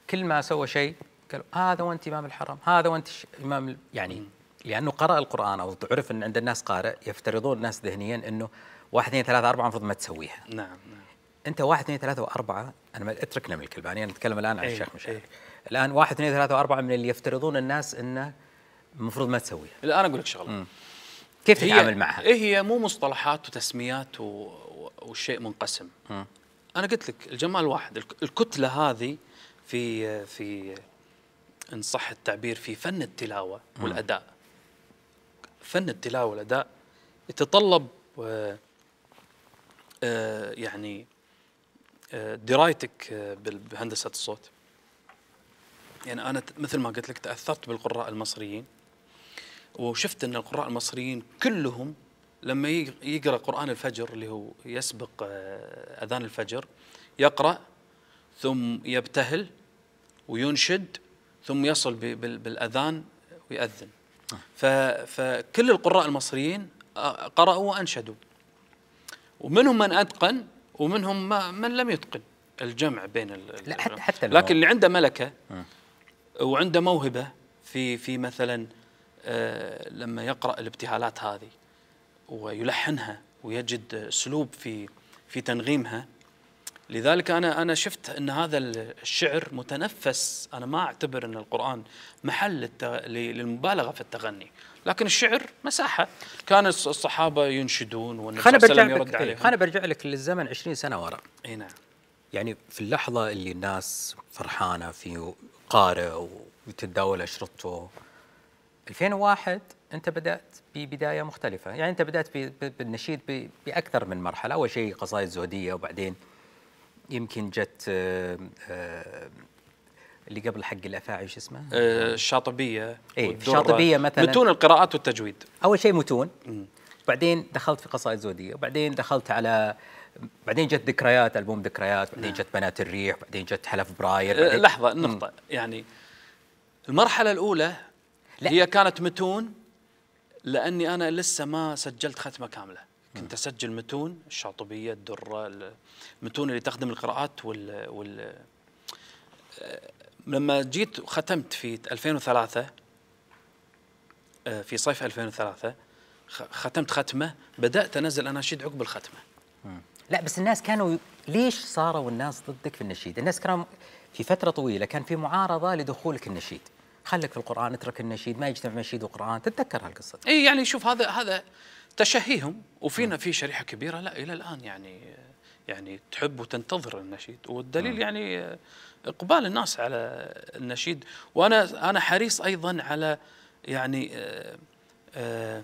كل ما سوى شيء قالوا هذا وانت امام الحرم هذا وانت امام يعني لانه قرأ القرآن او تعرف ان عند الناس قارئ يفترضون الناس ذهنيا انه واحد اثنين ثلاثة أربعة المفروض ما تسويها نعم نعم أنت واحد اثنين ثلاثة وأربعة أنا اتركنا من الكلبانية انا نتكلم الآن عن أيه الشيخ مشعل إيه. الآن واحد اثنين ثلاثة وأربعة من اللي يفترضون الناس أنه المفروض ما تسويها الآن أقول لك شغلة كيف تتعامل معها؟ إيه هي مو مصطلحات وتسميات و... والشيء منقسم م. أنا قلت لك الجمال واحد الكتلة هذه في في ان صح التعبير في فن التلاوه والاداء فن التلاوه والاداء يتطلب آه، آه، يعني آه، درايتك بهندسه الصوت يعني انا مثل ما قلت لك تاثرت بالقراء المصريين وشفت ان القراء المصريين كلهم لما يقرا قران الفجر اللي هو يسبق اذان الفجر يقرا ثم يبتهل وينشد ثم يصل بالاذان ويأذن نعم. فكل القراء المصريين آه، قرأوا وأنشدوا ومنهم من أتقن ومنهم من لم يتقن الجمع بين لا حتى حتى لكن اللي عنده ملكة آه. وعنده موهبة في في مثلا آه، لما يقرأ الابتهالات هذه ويلحنها ويجد أسلوب في في تنغيمها لذلك انا انا شفت ان هذا الشعر متنفس انا ما اعتبر ان القران محل للمبالغه في التغني لكن الشعر مساحه كان الصحابه ينشدون والنبي صلى الله عليه وسلم يرد عليهم خليني برجع لك للزمن 20 سنه ورا اي نعم يعني في اللحظه اللي الناس فرحانه في قارئ وتتداول اشرطته 2001 انت بدات ببدايه مختلفه يعني انت بدات بالنشيد باكثر من مرحله اول شيء قصائد زهديه وبعدين يمكن جت آه، آه، اللي قبل حق الافاعي شو اسمه؟ آه، الشاطبيه اي الشاطبيه مثلا متون القراءات والتجويد اول شيء متون بعدين دخلت في قصائد زوديه وبعدين دخلت على بعدين جت ذكريات البوم ذكريات بعدين نعم. جت بنات الريح بعدين جت حلف براير لحظه نقطه يعني المرحله الاولى لا. هي كانت متون لاني انا لسه ما سجلت ختمه كامله كنت اسجل متون الشاطبيه الدره المتون اللي تخدم القراءات وال, وال آه، لما جيت ختمت في 2003 آه، في صيف 2003 ختمت ختمه بدات انزل اناشيد عقب الختمه لا بس الناس كانوا ليش صاروا الناس ضدك في النشيد الناس كانوا في فتره طويله كان في معارضه لدخولك النشيد خليك في القران اترك النشيد ما يجتمع نشيد وقران تتذكر هالقصه اي يعني شوف هذا هذا تشهيهم وفينا نعم. في شريحه كبيره لا الى الان يعني يعني تحب وتنتظر النشيد والدليل نعم. يعني اقبال الناس على النشيد وانا انا حريص ايضا على يعني آه، آه،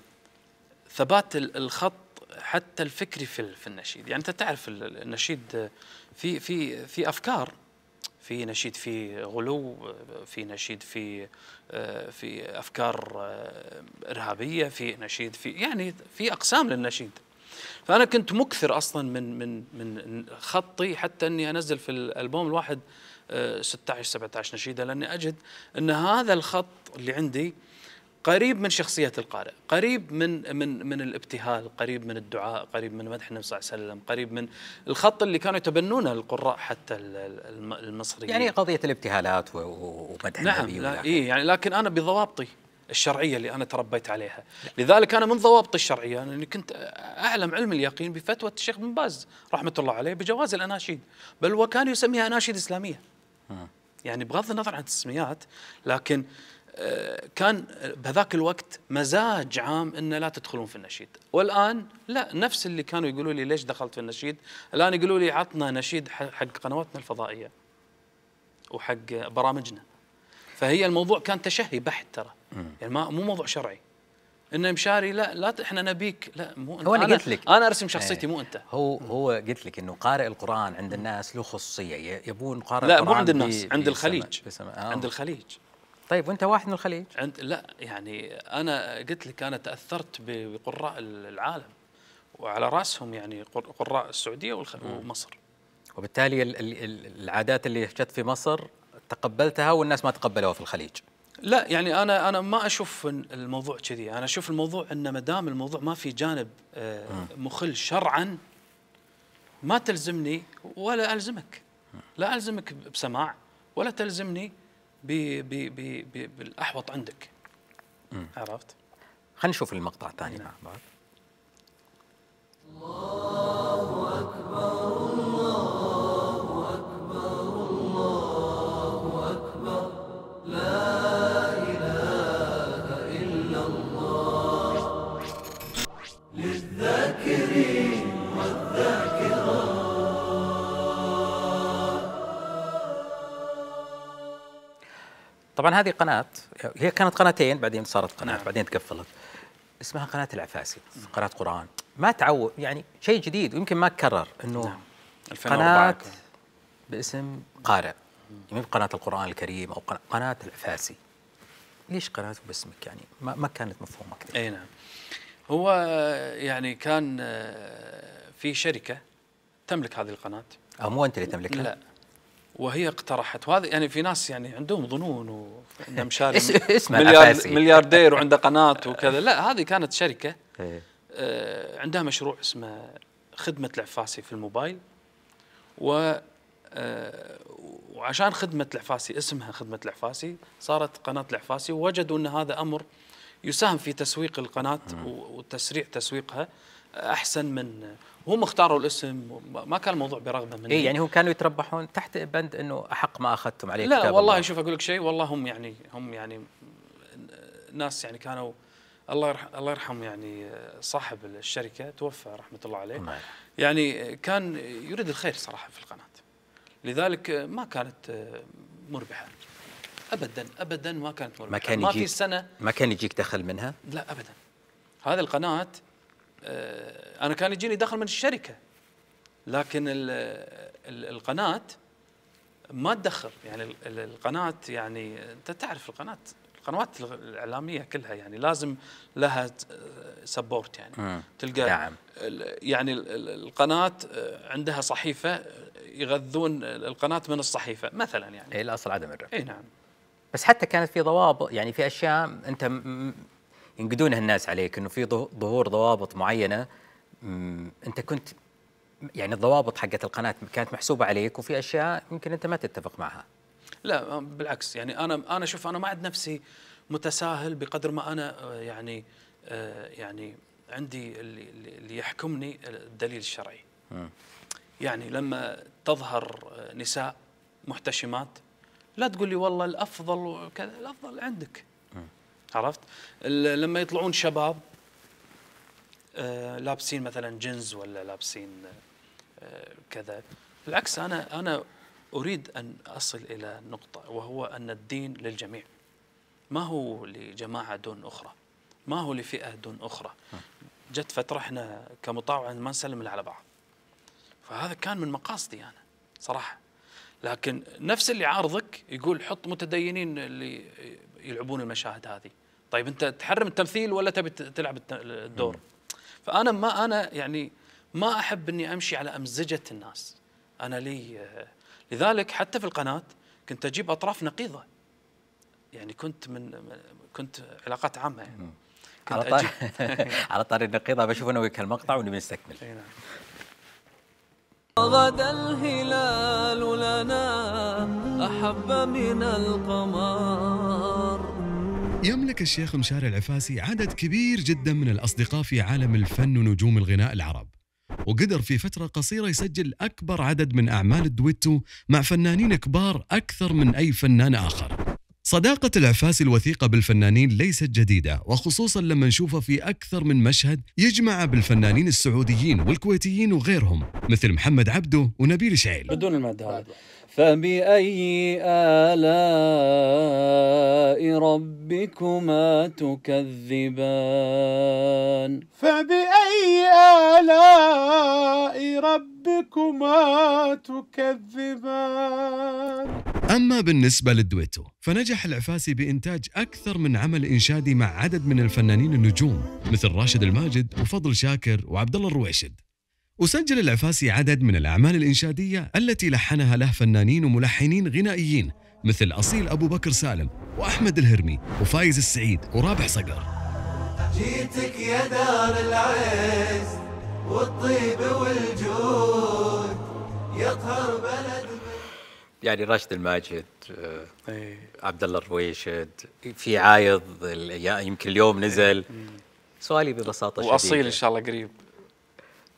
ثبات الخط حتى الفكري في النشيد يعني انت تعرف النشيد في في في افكار في نشيد في غلو في نشيد في آه، في افكار آه، ارهابيه في نشيد في يعني في اقسام للنشيد فانا كنت مكثر اصلا من من من خطي حتى اني انزل في الالبوم الواحد 16 آه، 17 نشيده لاني اجد ان هذا الخط اللي عندي قريب من شخصية القارئ قريب من من من الابتهال قريب من الدعاء قريب من مدح النبي صلى الله عليه وسلم قريب من الخط اللي كانوا يتبنونه القراء حتى المصريين يعني قضية الابتهالات ومدح نعم النبي لا إيه يعني لكن أنا بضوابطي الشرعيه اللي انا تربيت عليها، لذلك انا من ضوابط الشرعيه انا كنت اعلم علم اليقين بفتوى الشيخ بن باز رحمه الله عليه بجواز الاناشيد، بل وكان يسميها اناشيد اسلاميه. آه. يعني بغض النظر عن التسميات لكن كان بهذاك الوقت مزاج عام انه لا تدخلون في النشيد والان لا نفس اللي كانوا يقولوا لي ليش دخلت في النشيد الان يقولوا لي عطنا نشيد حق قنواتنا الفضائيه وحق برامجنا فهي الموضوع كان تشهي بحت ترى يعني ما مو موضوع شرعي انه مشاري لا لا احنا نبيك لا مو انت هو انا قلت لك انا ارسم شخصيتي إيه. مو انت هو هو قلت لك انه قارئ القران عند الناس له خصوصيه يبون قارئ لا القران لا مو عند الناس عند الخليج بسمع. آه. عند الخليج طيب وانت واحد من الخليج عند لا يعني انا قلت لك انا تاثرت بقراء العالم وعلى راسهم يعني قراء السعوديه ومصر وبالتالي العادات اللي جت في مصر تقبلتها والناس ما تقبلوها في الخليج لا يعني انا انا ما اشوف الموضوع كذي انا اشوف الموضوع ان ما دام الموضوع ما في جانب آه، مخل شرعا ما تلزمني ولا الزمك لا الزمك بسماع ولا تلزمني بي بي بي بي بالاحوط عندك عرفت خلينا نشوف المقطع الثاني مع نعم. بعض طبعا هذه قناه هي كانت قناتين بعدين صارت قناه نعم. بعدين تقفلت اسمها قناه العفاسي قناه قران ما تعود يعني شيء جديد ويمكن ما تكرر انه نعم. قناه باسم قارئ يعني قناه القران الكريم او قناه العفاسي ليش قناه باسمك يعني ما, ما كانت مفهومه كثير اي نعم هو يعني كان آه، في شركه تملك هذه القناه أو مو انت اللي تملكها لا وهي اقترحت وهذا يعني في ناس يعني عندهم ظنون وعندهم شاري مليار ملياردير وعنده قناه وكذا لا هذه كانت شركه إيه. آه، عندها مشروع اسمه خدمه العفاسي في الموبايل و آه، وعشان خدمه العفاسي اسمها خدمه العفاسي صارت قناه العفاسي ووجدوا ان هذا امر يساهم في تسويق القناه وتسريع تسويقها احسن من هم اختاروا الاسم ما كان الموضوع برغبه مني إيه يعني هم كانوا يتربحون تحت بند انه احق ما اخذتم عليه لا والله شوف اقول لك شيء والله هم يعني هم يعني ناس يعني كانوا الله يرحم الله يرحم يعني صاحب الشركه توفى رحمه الله عليه يعني كان يريد الخير صراحه في القناه لذلك ما كانت مربحه ابدا ابدا ما كانت مربحه ما كان يجيك ما في سنه ما كان يجيك دخل منها لا ابدا هذه القناه آه، انا كان يجيني دخل من الشركه لكن القناه ما تدخل يعني القناه يعني انت تعرف القناه القنوات الاعلاميه كلها يعني لازم لها سبورت يعني تلقى دعم. يعني القناه عندها صحيفه يغذون القناه من الصحيفه مثلا يعني اي الاصل عدم الربح اي نعم بس حتى كانت في ضوابط يعني في اشياء انت ينقدونها الناس عليك انه في ظهور ضوابط معينه انت كنت يعني الضوابط حقت القناه كانت محسوبه عليك وفي اشياء يمكن انت ما تتفق معها لا بالعكس يعني انا انا شوف انا ما عد نفسي متساهل بقدر ما انا آه، يعني آه، يعني عندي اللي يحكمني الدليل الشرعي يعني لما تظهر آه، نساء محتشمات لا تقول لي والله الافضل وكذا الافضل عندك عرفت لما يطلعون شباب آه، لابسين مثلا جنز ولا لابسين آه، كذا بالعكس انا انا اريد ان اصل الى نقطه وهو ان الدين للجميع ما هو لجماعه دون اخرى ما هو لفئه دون اخرى جت فتره احنا كمطاوع ما نسلم على بعض فهذا كان من مقاصدي انا صراحه لكن نفس اللي عارضك يقول حط متدينين اللي يلعبون المشاهد هذه طيب انت تحرم التمثيل ولا تبي تلعب الدور فانا ما انا يعني ما احب اني امشي على امزجه الناس انا لي لذلك حتى في القناه كنت اجيب اطراف نقيضه يعني كنت من كنت علاقات عامه يعني على طاري على طاري النقيضه بشوف انا وياك المقطع ونبي نستكمل غدا نعم. الهلال لنا احب من القمر يملك الشيخ مشاري العفاسي عدد كبير جدا من الأصدقاء في عالم الفن ونجوم الغناء العرب وقدر في فترة قصيرة يسجل أكبر عدد من أعمال الدويتو مع فنانين كبار أكثر من أي فنان آخر صداقة العفاسي الوثيقة بالفنانين ليست جديدة وخصوصا لما نشوفه في أكثر من مشهد يجمع بالفنانين السعوديين والكويتيين وغيرهم مثل محمد عبده ونبيل شعيل بدون المادة هذه فبأي آلاء ربكما تكذبان فبأي آلاء ربكما تكذبان أما بالنسبة للدويتو فنجح العفاسي بإنتاج أكثر من عمل إنشادي مع عدد من الفنانين النجوم مثل راشد الماجد وفضل شاكر وعبد الله الرويشد وسجل العفاسي عدد من الأعمال الإنشادية التي لحنها له فنانين وملحنين غنائيين مثل أصيل أبو بكر سالم وأحمد الهرمي وفايز السعيد ورابح صقر جيتك يا دار العز والطيب والجود يطهر بلد يعني راشد الماجد إيه. آه، عبد الله الرويشد في عايض يمكن اليوم نزل سؤالي ببساطه شديده واصيل ان شاء الله قريب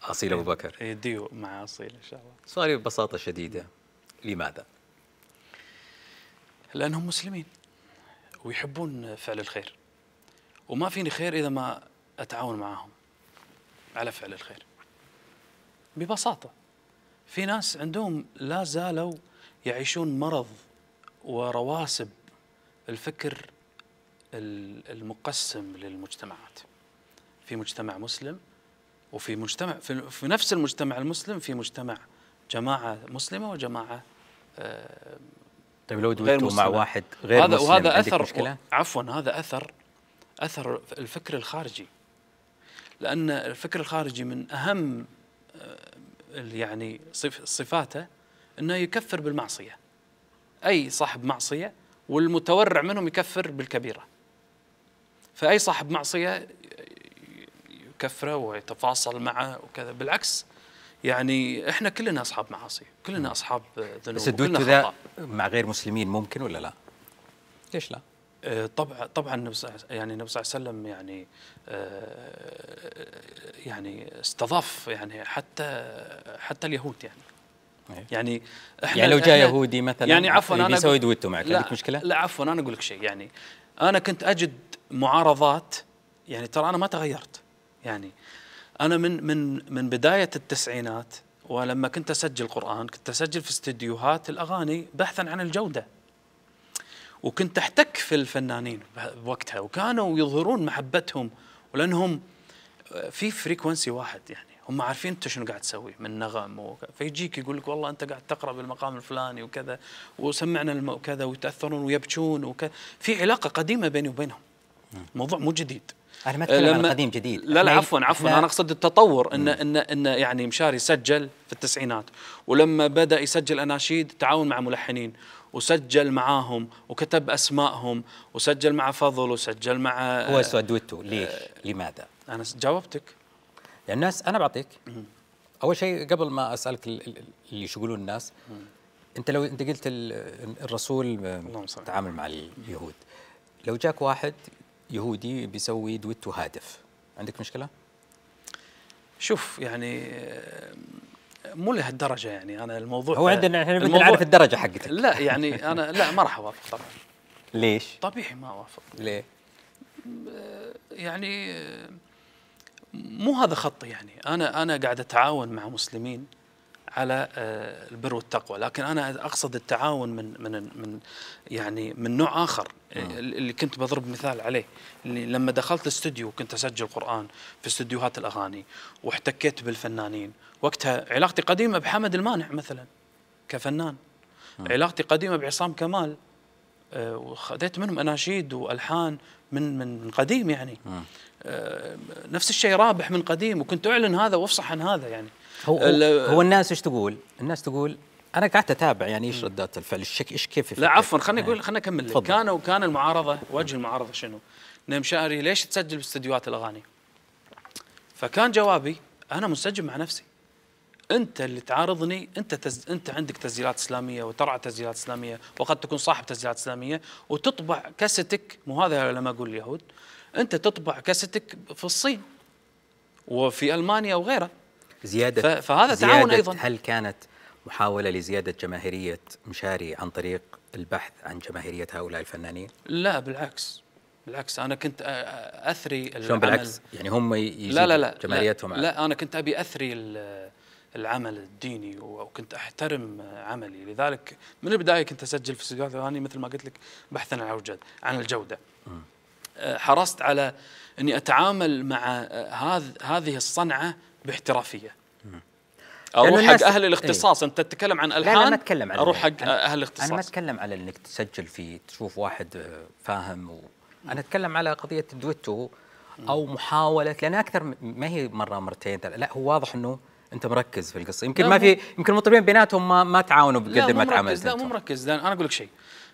اصيل إيه، ابو بكر إيه، ديو مع اصيل ان شاء الله سؤالي ببساطه شديده لماذا؟ لانهم مسلمين ويحبون فعل الخير وما فيني خير اذا ما اتعاون معاهم على فعل الخير ببساطه في ناس عندهم لا زالوا يعيشون مرض ورواسب الفكر المقسم للمجتمعات في مجتمع مسلم وفي مجتمع في, في نفس المجتمع المسلم في مجتمع جماعه مسلمه وجماعه آه طيب لو دويتوا مع واحد غير هذا مسلم وهذا اثر مشكلة؟ عفوا هذا اثر اثر الفكر الخارجي لان الفكر الخارجي من اهم آه، يعني صفاته انه يكفر بالمعصيه اي صاحب معصيه والمتورع منهم يكفر بالكبيره فاي صاحب معصيه كفره ويتفاصل معه وكذا بالعكس يعني احنا كلنا اصحاب معاصي كلنا نعم. اصحاب ذنوب بس الدويتو ذا مع غير مسلمين ممكن ولا لا ليش لا آه، طبعا طبعا النبي صلى يعني النبي صلى الله عليه وسلم يعني آه، يعني استضاف يعني حتى حتى اليهود يعني إيه. يعني احنا يعني لو جاء يهودي مثلا يعني عفوا انا بيسوي دويتو معك عندك مشكله؟ لا عفوا انا اقول لك شيء يعني انا كنت اجد معارضات يعني ترى انا ما تغيرت يعني انا من من من بدايه التسعينات ولما كنت اسجل قران كنت اسجل في استديوهات الاغاني بحثا عن الجوده وكنت احتك في الفنانين بوقتها وكانوا يظهرون محبتهم ولانهم في فريكونسي واحد يعني هم عارفين انت شنو قاعد تسوي من نغم فيجيك يقول لك والله انت قاعد تقرا بالمقام الفلاني وكذا وسمعنا كذا ويتاثرون ويبكون وكذا في علاقه قديمه بيني وبينهم الموضوع نعم. مو جديد انا ما آه، اتكلم عن قديم جديد لا لا عفوا عفوا انا اقصد التطور ان ان ان يعني مشاري سجل في التسعينات ولما بدا يسجل اناشيد تعاون مع ملحنين وسجل معاهم وكتب اسمائهم وسجل مع فضل وسجل مع هو آه، سؤال دويتو ليش؟ آه لماذا؟ انا جاوبتك يعني الناس انا بعطيك اول شيء قبل ما اسالك اللي شو يقولون الناس انت لو انت قلت الرسول آه، تعامل مع اليهود لو جاك واحد يهودي بيسوي دويتو هادف عندك مشكله شوف يعني مو لهالدرجه يعني انا الموضوع هو عندنا احنا بنعرف نعرف الدرجه حقتك لا يعني انا لا ما راح اوافق طبعا ليش؟ طبيعي ما اوافق ليه؟ يعني مو هذا خطي يعني انا انا قاعد اتعاون مع مسلمين على آه، البر والتقوى لكن انا اقصد التعاون من من من يعني من نوع اخر آه، آه. اللي كنت بضرب مثال عليه اللي لما دخلت الاستوديو كنت اسجل قران في استديوهات الاغاني واحتكيت بالفنانين وقتها علاقتي قديمه بحمد المانع مثلا كفنان علاقتي قديمه بعصام كمال وخذيت منهم اناشيد والحان من من من قديم يعني نفس الشيء رابح من قديم وكنت اعلن هذا وافصح عن هذا يعني هو, هو الناس ايش تقول؟ الناس تقول انا قعدت اتابع يعني ايش ردات الفعل ايش كيف لا عفوا خليني اقول إيه. خليني اكمل لك كان وكان المعارضه وجه المعارضه شنو؟ نيم شعري ليش تسجل باستديوهات الاغاني؟ فكان جوابي انا منسجم مع نفسي انت اللي تعارضني انت تز... انت عندك تسجيلات اسلاميه وترعى تسجيلات اسلاميه وقد تكون صاحب تسجيلات اسلاميه وتطبع كاستك مو هذا لما اقول اليهود انت تطبع كاستك في الصين وفي المانيا وغيره زيادة فهذا زيادة تعاون أيضا هل كانت محاولة لزيادة جماهيرية مشاري عن طريق البحث عن جماهيرية هؤلاء الفنانين؟ لا بالعكس بالعكس انا كنت اثري شلون بالعكس يعني هم لا لا لا جماهيريتهم لا, لا انا كنت ابي اثري العمل الديني وكنت احترم عملي لذلك من البدايه كنت اسجل في استديوهات اغاني مثل ما قلت لك بحثا عن الجوده عن الجوده أه، حرصت على اني اتعامل مع أه، هذه الصنعه باحترافيه اروح يعني حق اهل الاختصاص ايه؟ انت تتكلم عن الحان لا, لا ما اتكلم عن اروح حق اهل الاختصاص انا ما اتكلم على انك تسجل في تشوف واحد آه، فاهم و... انا اتكلم على قضيه الدويتو او محاوله لان اكثر ما هي مره مرتين لا هو واضح انه انت مركز في القصه يمكن ما في يمكن المطربين بيناتهم ما, ما تعاونوا بقدر ما تعاملت لا مو مركز لان انا اقول لك شيء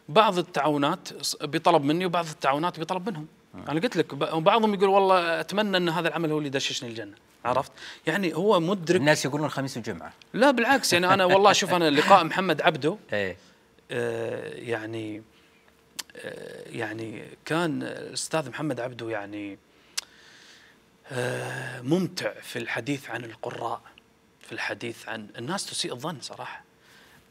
بعض التعاونات بطلب مني وبعض التعاونات بطلب منهم م. انا قلت لك بعضهم يقول والله اتمنى ان هذا العمل هو اللي دششني الجنه عرفت يعني هو مدرك الناس يقولون خميس وجمعه لا بالعكس يعني انا والله شوف انا لقاء محمد عبده ايه آه يعني آه يعني كان الاستاذ محمد عبده يعني آه ممتع في الحديث عن القراء في الحديث عن الناس تسيء الظن صراحه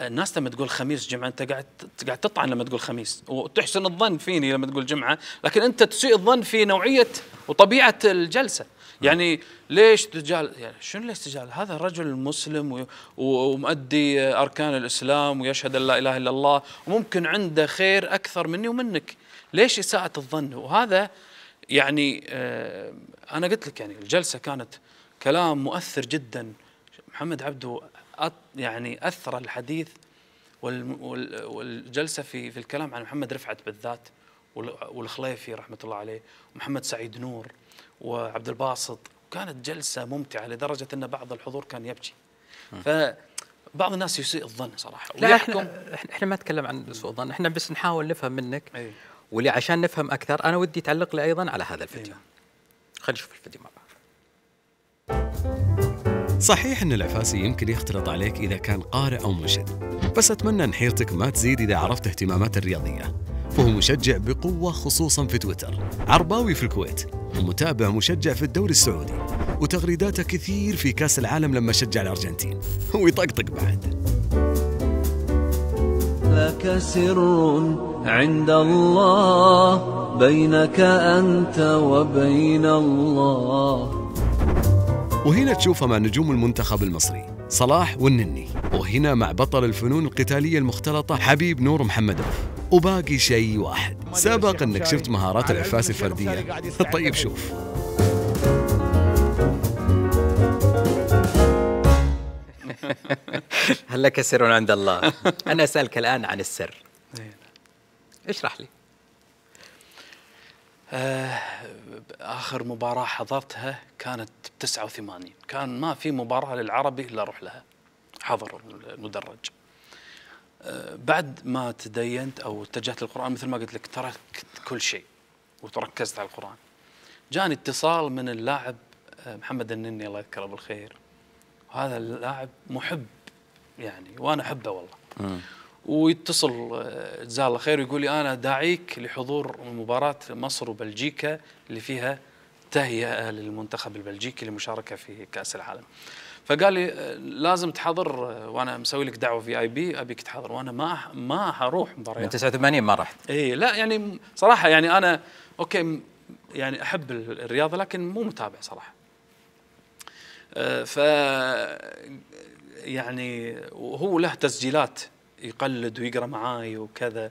الناس لما تقول خميس جمعه انت قاعد قاعد تطعن لما تقول خميس وتحسن الظن فيني لما تقول جمعه لكن انت تسيء الظن في نوعيه وطبيعه الجلسه يعني ليش تجال يعني شنو ليش تجال هذا رجل مسلم ومؤدي أركان الإسلام ويشهد أن لا إله إلا الله وممكن عنده خير أكثر مني ومنك ليش إساءة الظن وهذا يعني آه، أنا قلت لك يعني الجلسة كانت كلام مؤثر جدا محمد عبده يعني أثر الحديث والجلسة في في الكلام عن محمد رفعت بالذات والخليفي رحمة الله عليه ومحمد سعيد نور وعبد الباسط كانت جلسة ممتعة لدرجة أن بعض الحضور كان يبكي آه. ف بعض الناس يسيء الظن صراحة لا احنا, احنا ما نتكلم عن سوء الظن احنا بس نحاول نفهم منك ايه؟ واللي عشان نفهم أكثر أنا ودي تعلق لي أيضا على هذا الفيديو ايه؟ خلينا نشوف الفيديو مع بعض صحيح أن العفاسي يمكن يختلط عليك إذا كان قارئ أو منشد بس أتمنى أن حيرتك ما تزيد إذا عرفت اهتمامات الرياضية فهو مشجع بقوة خصوصا في تويتر عرباوي في الكويت ومتابع مشجع في الدوري السعودي وتغريداته كثير في كاس العالم لما شجع الأرجنتين ويطقطق بعد لك سر عند الله بينك أنت وبين الله وهنا تشوفها مع نجوم المنتخب المصري صلاح والنني وهنا مع بطل الفنون القتالية المختلطة حبيب نور محمد وباقي شيء واحد سبق أنك شفت مهارات العفاس الفردية طيب شوف هل لك سر عند الله أنا أسألك الآن عن السر اشرح إيه. لي آه، اخر مباراه حضرتها كانت ب 89 كان ما في مباراه للعربي الا اروح لها حضر المدرج آه، بعد ما تدينت او اتجهت للقران مثل ما قلت لك تركت كل شيء وتركزت على القران جاني اتصال من اللاعب آه، محمد النني الله يذكره بالخير وهذا اللاعب محب يعني وانا احبه والله ويتصل آه، جزاه الله خير ويقول لي انا داعيك لحضور مباراه مصر وبلجيكا اللي فيها تهيئه للمنتخب البلجيكي للمشاركه في كاس العالم. فقال لي آه، لازم تحضر آه، وانا مسوي لك دعوه في اي بي ابيك تحضر وانا ما ما حروح مباريات من 89 ما رحت اي لا يعني صراحه يعني انا اوكي يعني احب الرياضه لكن مو متابع صراحه ف يعني وهو له تسجيلات يقلد ويقرا معاي وكذا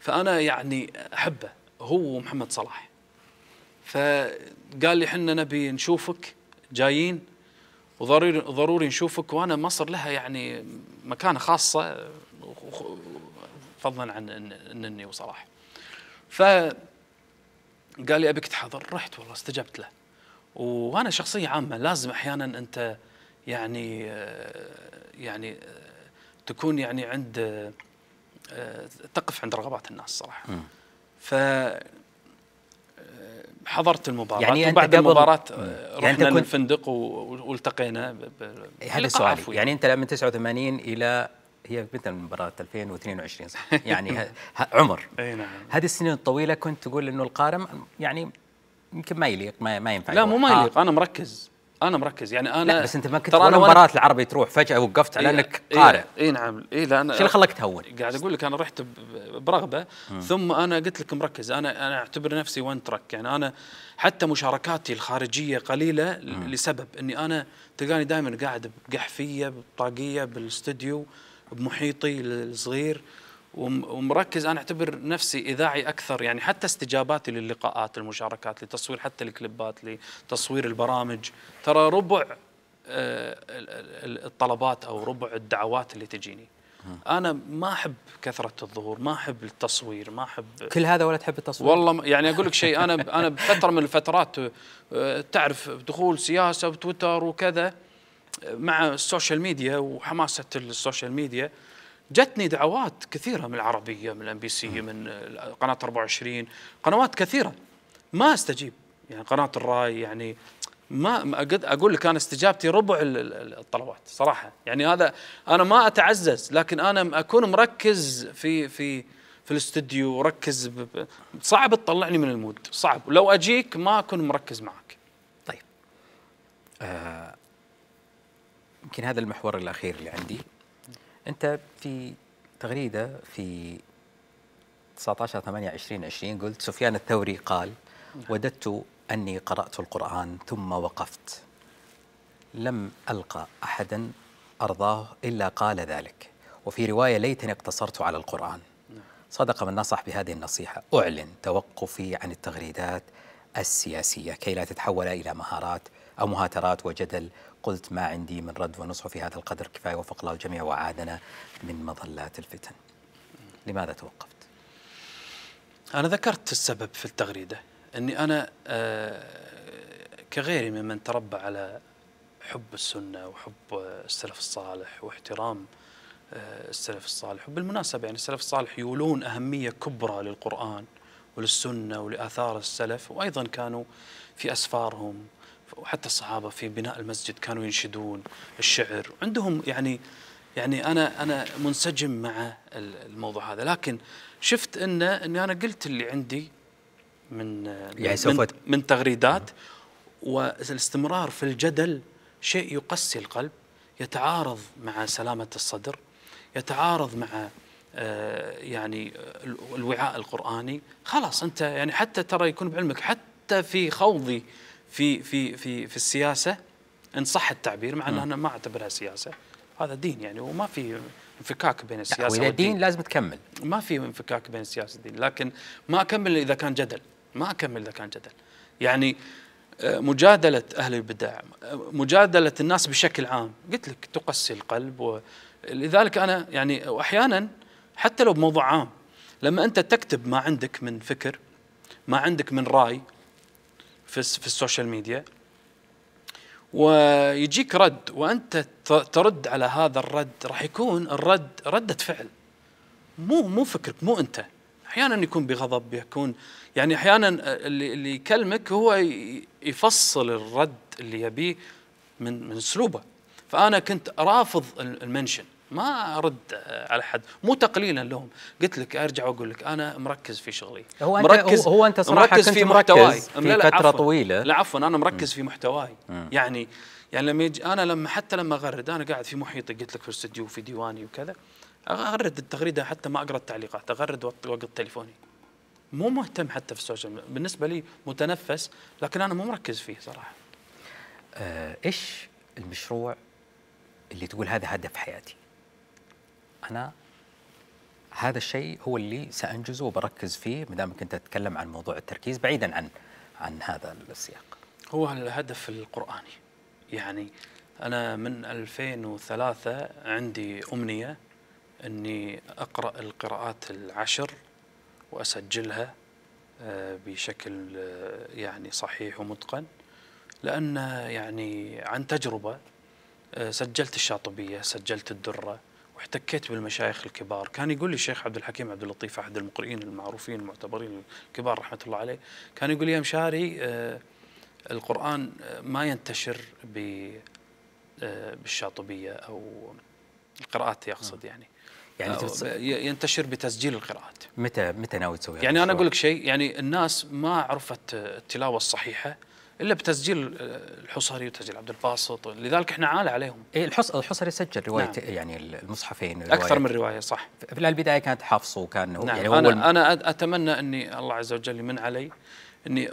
فانا يعني احبه هو ومحمد صلاح فقال لي احنا نبي نشوفك جايين وضروري ضروري نشوفك وانا مصر لها يعني مكانه خاصه فضلا عن انني وصلاح ف قال لي ابيك تحضر رحت والله استجبت له وانا شخصيه عامه لازم احيانا انت يعني آه، يعني تكون يعني عند آه، تقف عند رغبات الناس صراحه ف آه، حضرت المباراة يعني وبعد المباراة آه، يعني رحنا يعني للفندق والتقينا إيه، هذا سؤالي يعني, يعني أنت من 89 إلى هي متى مباراة 2022 صح؟ يعني ه... عمر اي نعم هذه السنين الطويلة كنت تقول انه القارم يعني يمكن ما يليق ما, ما ينفع لا مو ما يليق آه. انا مركز انا مركز يعني انا لا بس انت ما كنت ولا مباراه العربي تروح فجاه وقفت على إيه انك إيه، قارئ اي إيه نعم اي لان شو اللي خلاك تهون؟ قاعد اقول لك انا رحت برغبه ثم انا قلت لك مركز انا انا اعتبر نفسي وان ترك يعني انا حتى مشاركاتي الخارجيه قليله لسبب اني انا تلقاني دائما قاعد بقحفيه بطاقيه بالاستديو بمحيطي الصغير ومركز انا اعتبر نفسي اذاعي اكثر يعني حتى استجاباتي للقاءات المشاركات لتصوير حتى الكليبات لتصوير البرامج ترى ربع آه، الطلبات او ربع الدعوات اللي تجيني انا ما احب كثره الظهور ما احب التصوير ما احب كل هذا ولا تحب التصوير والله يعني اقول لك شيء انا انا بفتره من الفترات آه، تعرف دخول سياسه وتويتر وكذا مع السوشيال ميديا وحماسه السوشيال ميديا جتني دعوات كثيره من العربيه من الام بي سي من قناه 24 قنوات كثيره ما استجيب يعني قناه الراي يعني ما اقول لك انا استجابتي ربع الطلبات صراحه يعني هذا انا ما اتعزز لكن انا اكون مركز في في في الاستديو وركز صعب تطلعني من المود صعب لو اجيك ما اكون مركز معك طيب آه، يمكن آه هذا المحور الاخير اللي عندي انت في تغريده في 19 8 2020 قلت سفيان الثوري قال نعم. وددت اني قرات القران ثم وقفت لم القى احدا ارضاه الا قال ذلك وفي روايه ليتني اقتصرت على القران نعم. صدق من نصح بهذه النصيحه اعلن توقفي عن التغريدات السياسيه كي لا تتحول الى مهارات او مهاترات وجدل قلت ما عندي من رد ونصح في هذا القدر كفاية وفق الله الجميع وعادنا من مظلات الفتن لماذا توقفت؟ أنا ذكرت السبب في التغريدة أني أنا آه، كغيري ممن تربى على حب السنة وحب آه، السلف الصالح واحترام آه، السلف الصالح وبالمناسبة يعني السلف الصالح يولون أهمية كبرى للقرآن وللسنة ولآثار السلف وأيضا كانوا في أسفارهم وحتى الصحابه في بناء المسجد كانوا ينشدون الشعر عندهم يعني يعني انا انا منسجم مع الموضوع هذا لكن شفت انه اني انا قلت اللي عندي من يعني سوف من, من تغريدات والاستمرار في الجدل شيء يقسي القلب يتعارض مع سلامه الصدر يتعارض مع آه، يعني الوعاء القراني خلاص انت يعني حتى ترى يكون بعلمك حتى في خوضي في في في في السياسه ان صح التعبير مع ان انا ما اعتبرها سياسه هذا دين يعني وما في انفكاك بين السياسه واذا دين لازم تكمل ما في انفكاك بين السياسه والدين لكن ما اكمل اذا كان جدل ما اكمل اذا كان جدل يعني آه، مجادله اهل البدع آه، مجادله الناس بشكل عام قلت لك تقسي القلب ولذلك لذلك انا يعني واحيانا حتى لو بموضوع عام لما انت تكتب ما عندك من فكر ما عندك من راي في, في السوشيال ميديا ويجيك رد وانت ترد على هذا الرد راح يكون الرد رده فعل مو مو فكرك مو انت احيانا يكون بغضب يكون يعني احيانا اللي اللي يكلمك هو يفصل الرد اللي يبيه من من اسلوبه فانا كنت رافض المنشن ما ارد آه، على حد مو تقليلا لهم قلت لك ارجع واقول لك انا مركز في شغلي هو انت مركز هو انت صراحه مركز كنت في محتواي في لا فتره لا طويله لا عفوا انا مركز في محتواي يعني يعني لما يجي انا لما حتى لما اغرد انا قاعد في محيطي قلت لك في الاستديو في ديواني وكذا اغرد التغريده حتى ما اقرا التعليقات اغرد وقت تليفوني مو مهتم حتى في السوشيال بالنسبه لي متنفس لكن انا مو مركز فيه صراحه آه، ايش المشروع اللي تقول هذا هدف حياتي أنا هذا الشيء هو اللي سأنجزه وبركز فيه ما دامك أنت تتكلم عن موضوع التركيز بعيدا عن عن هذا السياق هو الهدف القرآني يعني أنا من 2003 عندي أمنية أني أقرأ القراءات العشر وأسجلها آه، بشكل آه، يعني صحيح ومتقن لأن يعني عن تجربة آه، سجلت الشاطبية سجلت الدرة واحتكيت بالمشايخ الكبار كان يقول لي الشيخ عبد الحكيم عبد اللطيف أحد المقرئين المعروفين المعتبرين الكبار رحمة الله عليه كان يقول لي يا مشاري آه، القرآن آه، ما ينتشر ب آه، بالشاطبية أو القراءات يقصد نعم. يعني يعني آه ينتشر بتسجيل القراءات متى متى ناوي تسوي يعني انا اقول لك شيء يعني الناس ما عرفت التلاوه الصحيحه الا بتسجيل آه، الحصري وتسجيل عبد الباسط لذلك احنا عالة عليهم إيه، الحصري سجل روايه نعم. يعني المصحفين الرواية. اكثر من روايه صح في البدايه كانت حفص وكان هو نعم. يعني انا الم... انا اتمنى اني الله عز وجل يمن علي اني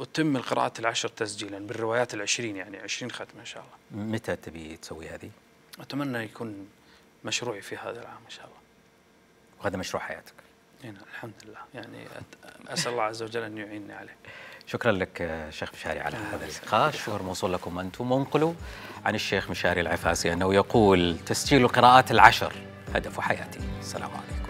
اتم القراءات العشر تسجيلا بالروايات العشرين يعني عشرين ختمه ان شاء الله متى تبي تسوي هذه؟ اتمنى يكون مشروعي في هذا العام ان شاء الله وهذا مشروع حياتك؟ إيه، نعم الحمد لله يعني اسال الله عز وجل ان يعينني عليه شكرا لك شيخ مشاري على آه، هذا اللقاء الشكر موصول لكم أنتم وانقلوا عن الشيخ مشاري العفاسي أنه يقول تسجيل القراءات العشر هدف حياتي السلام عليكم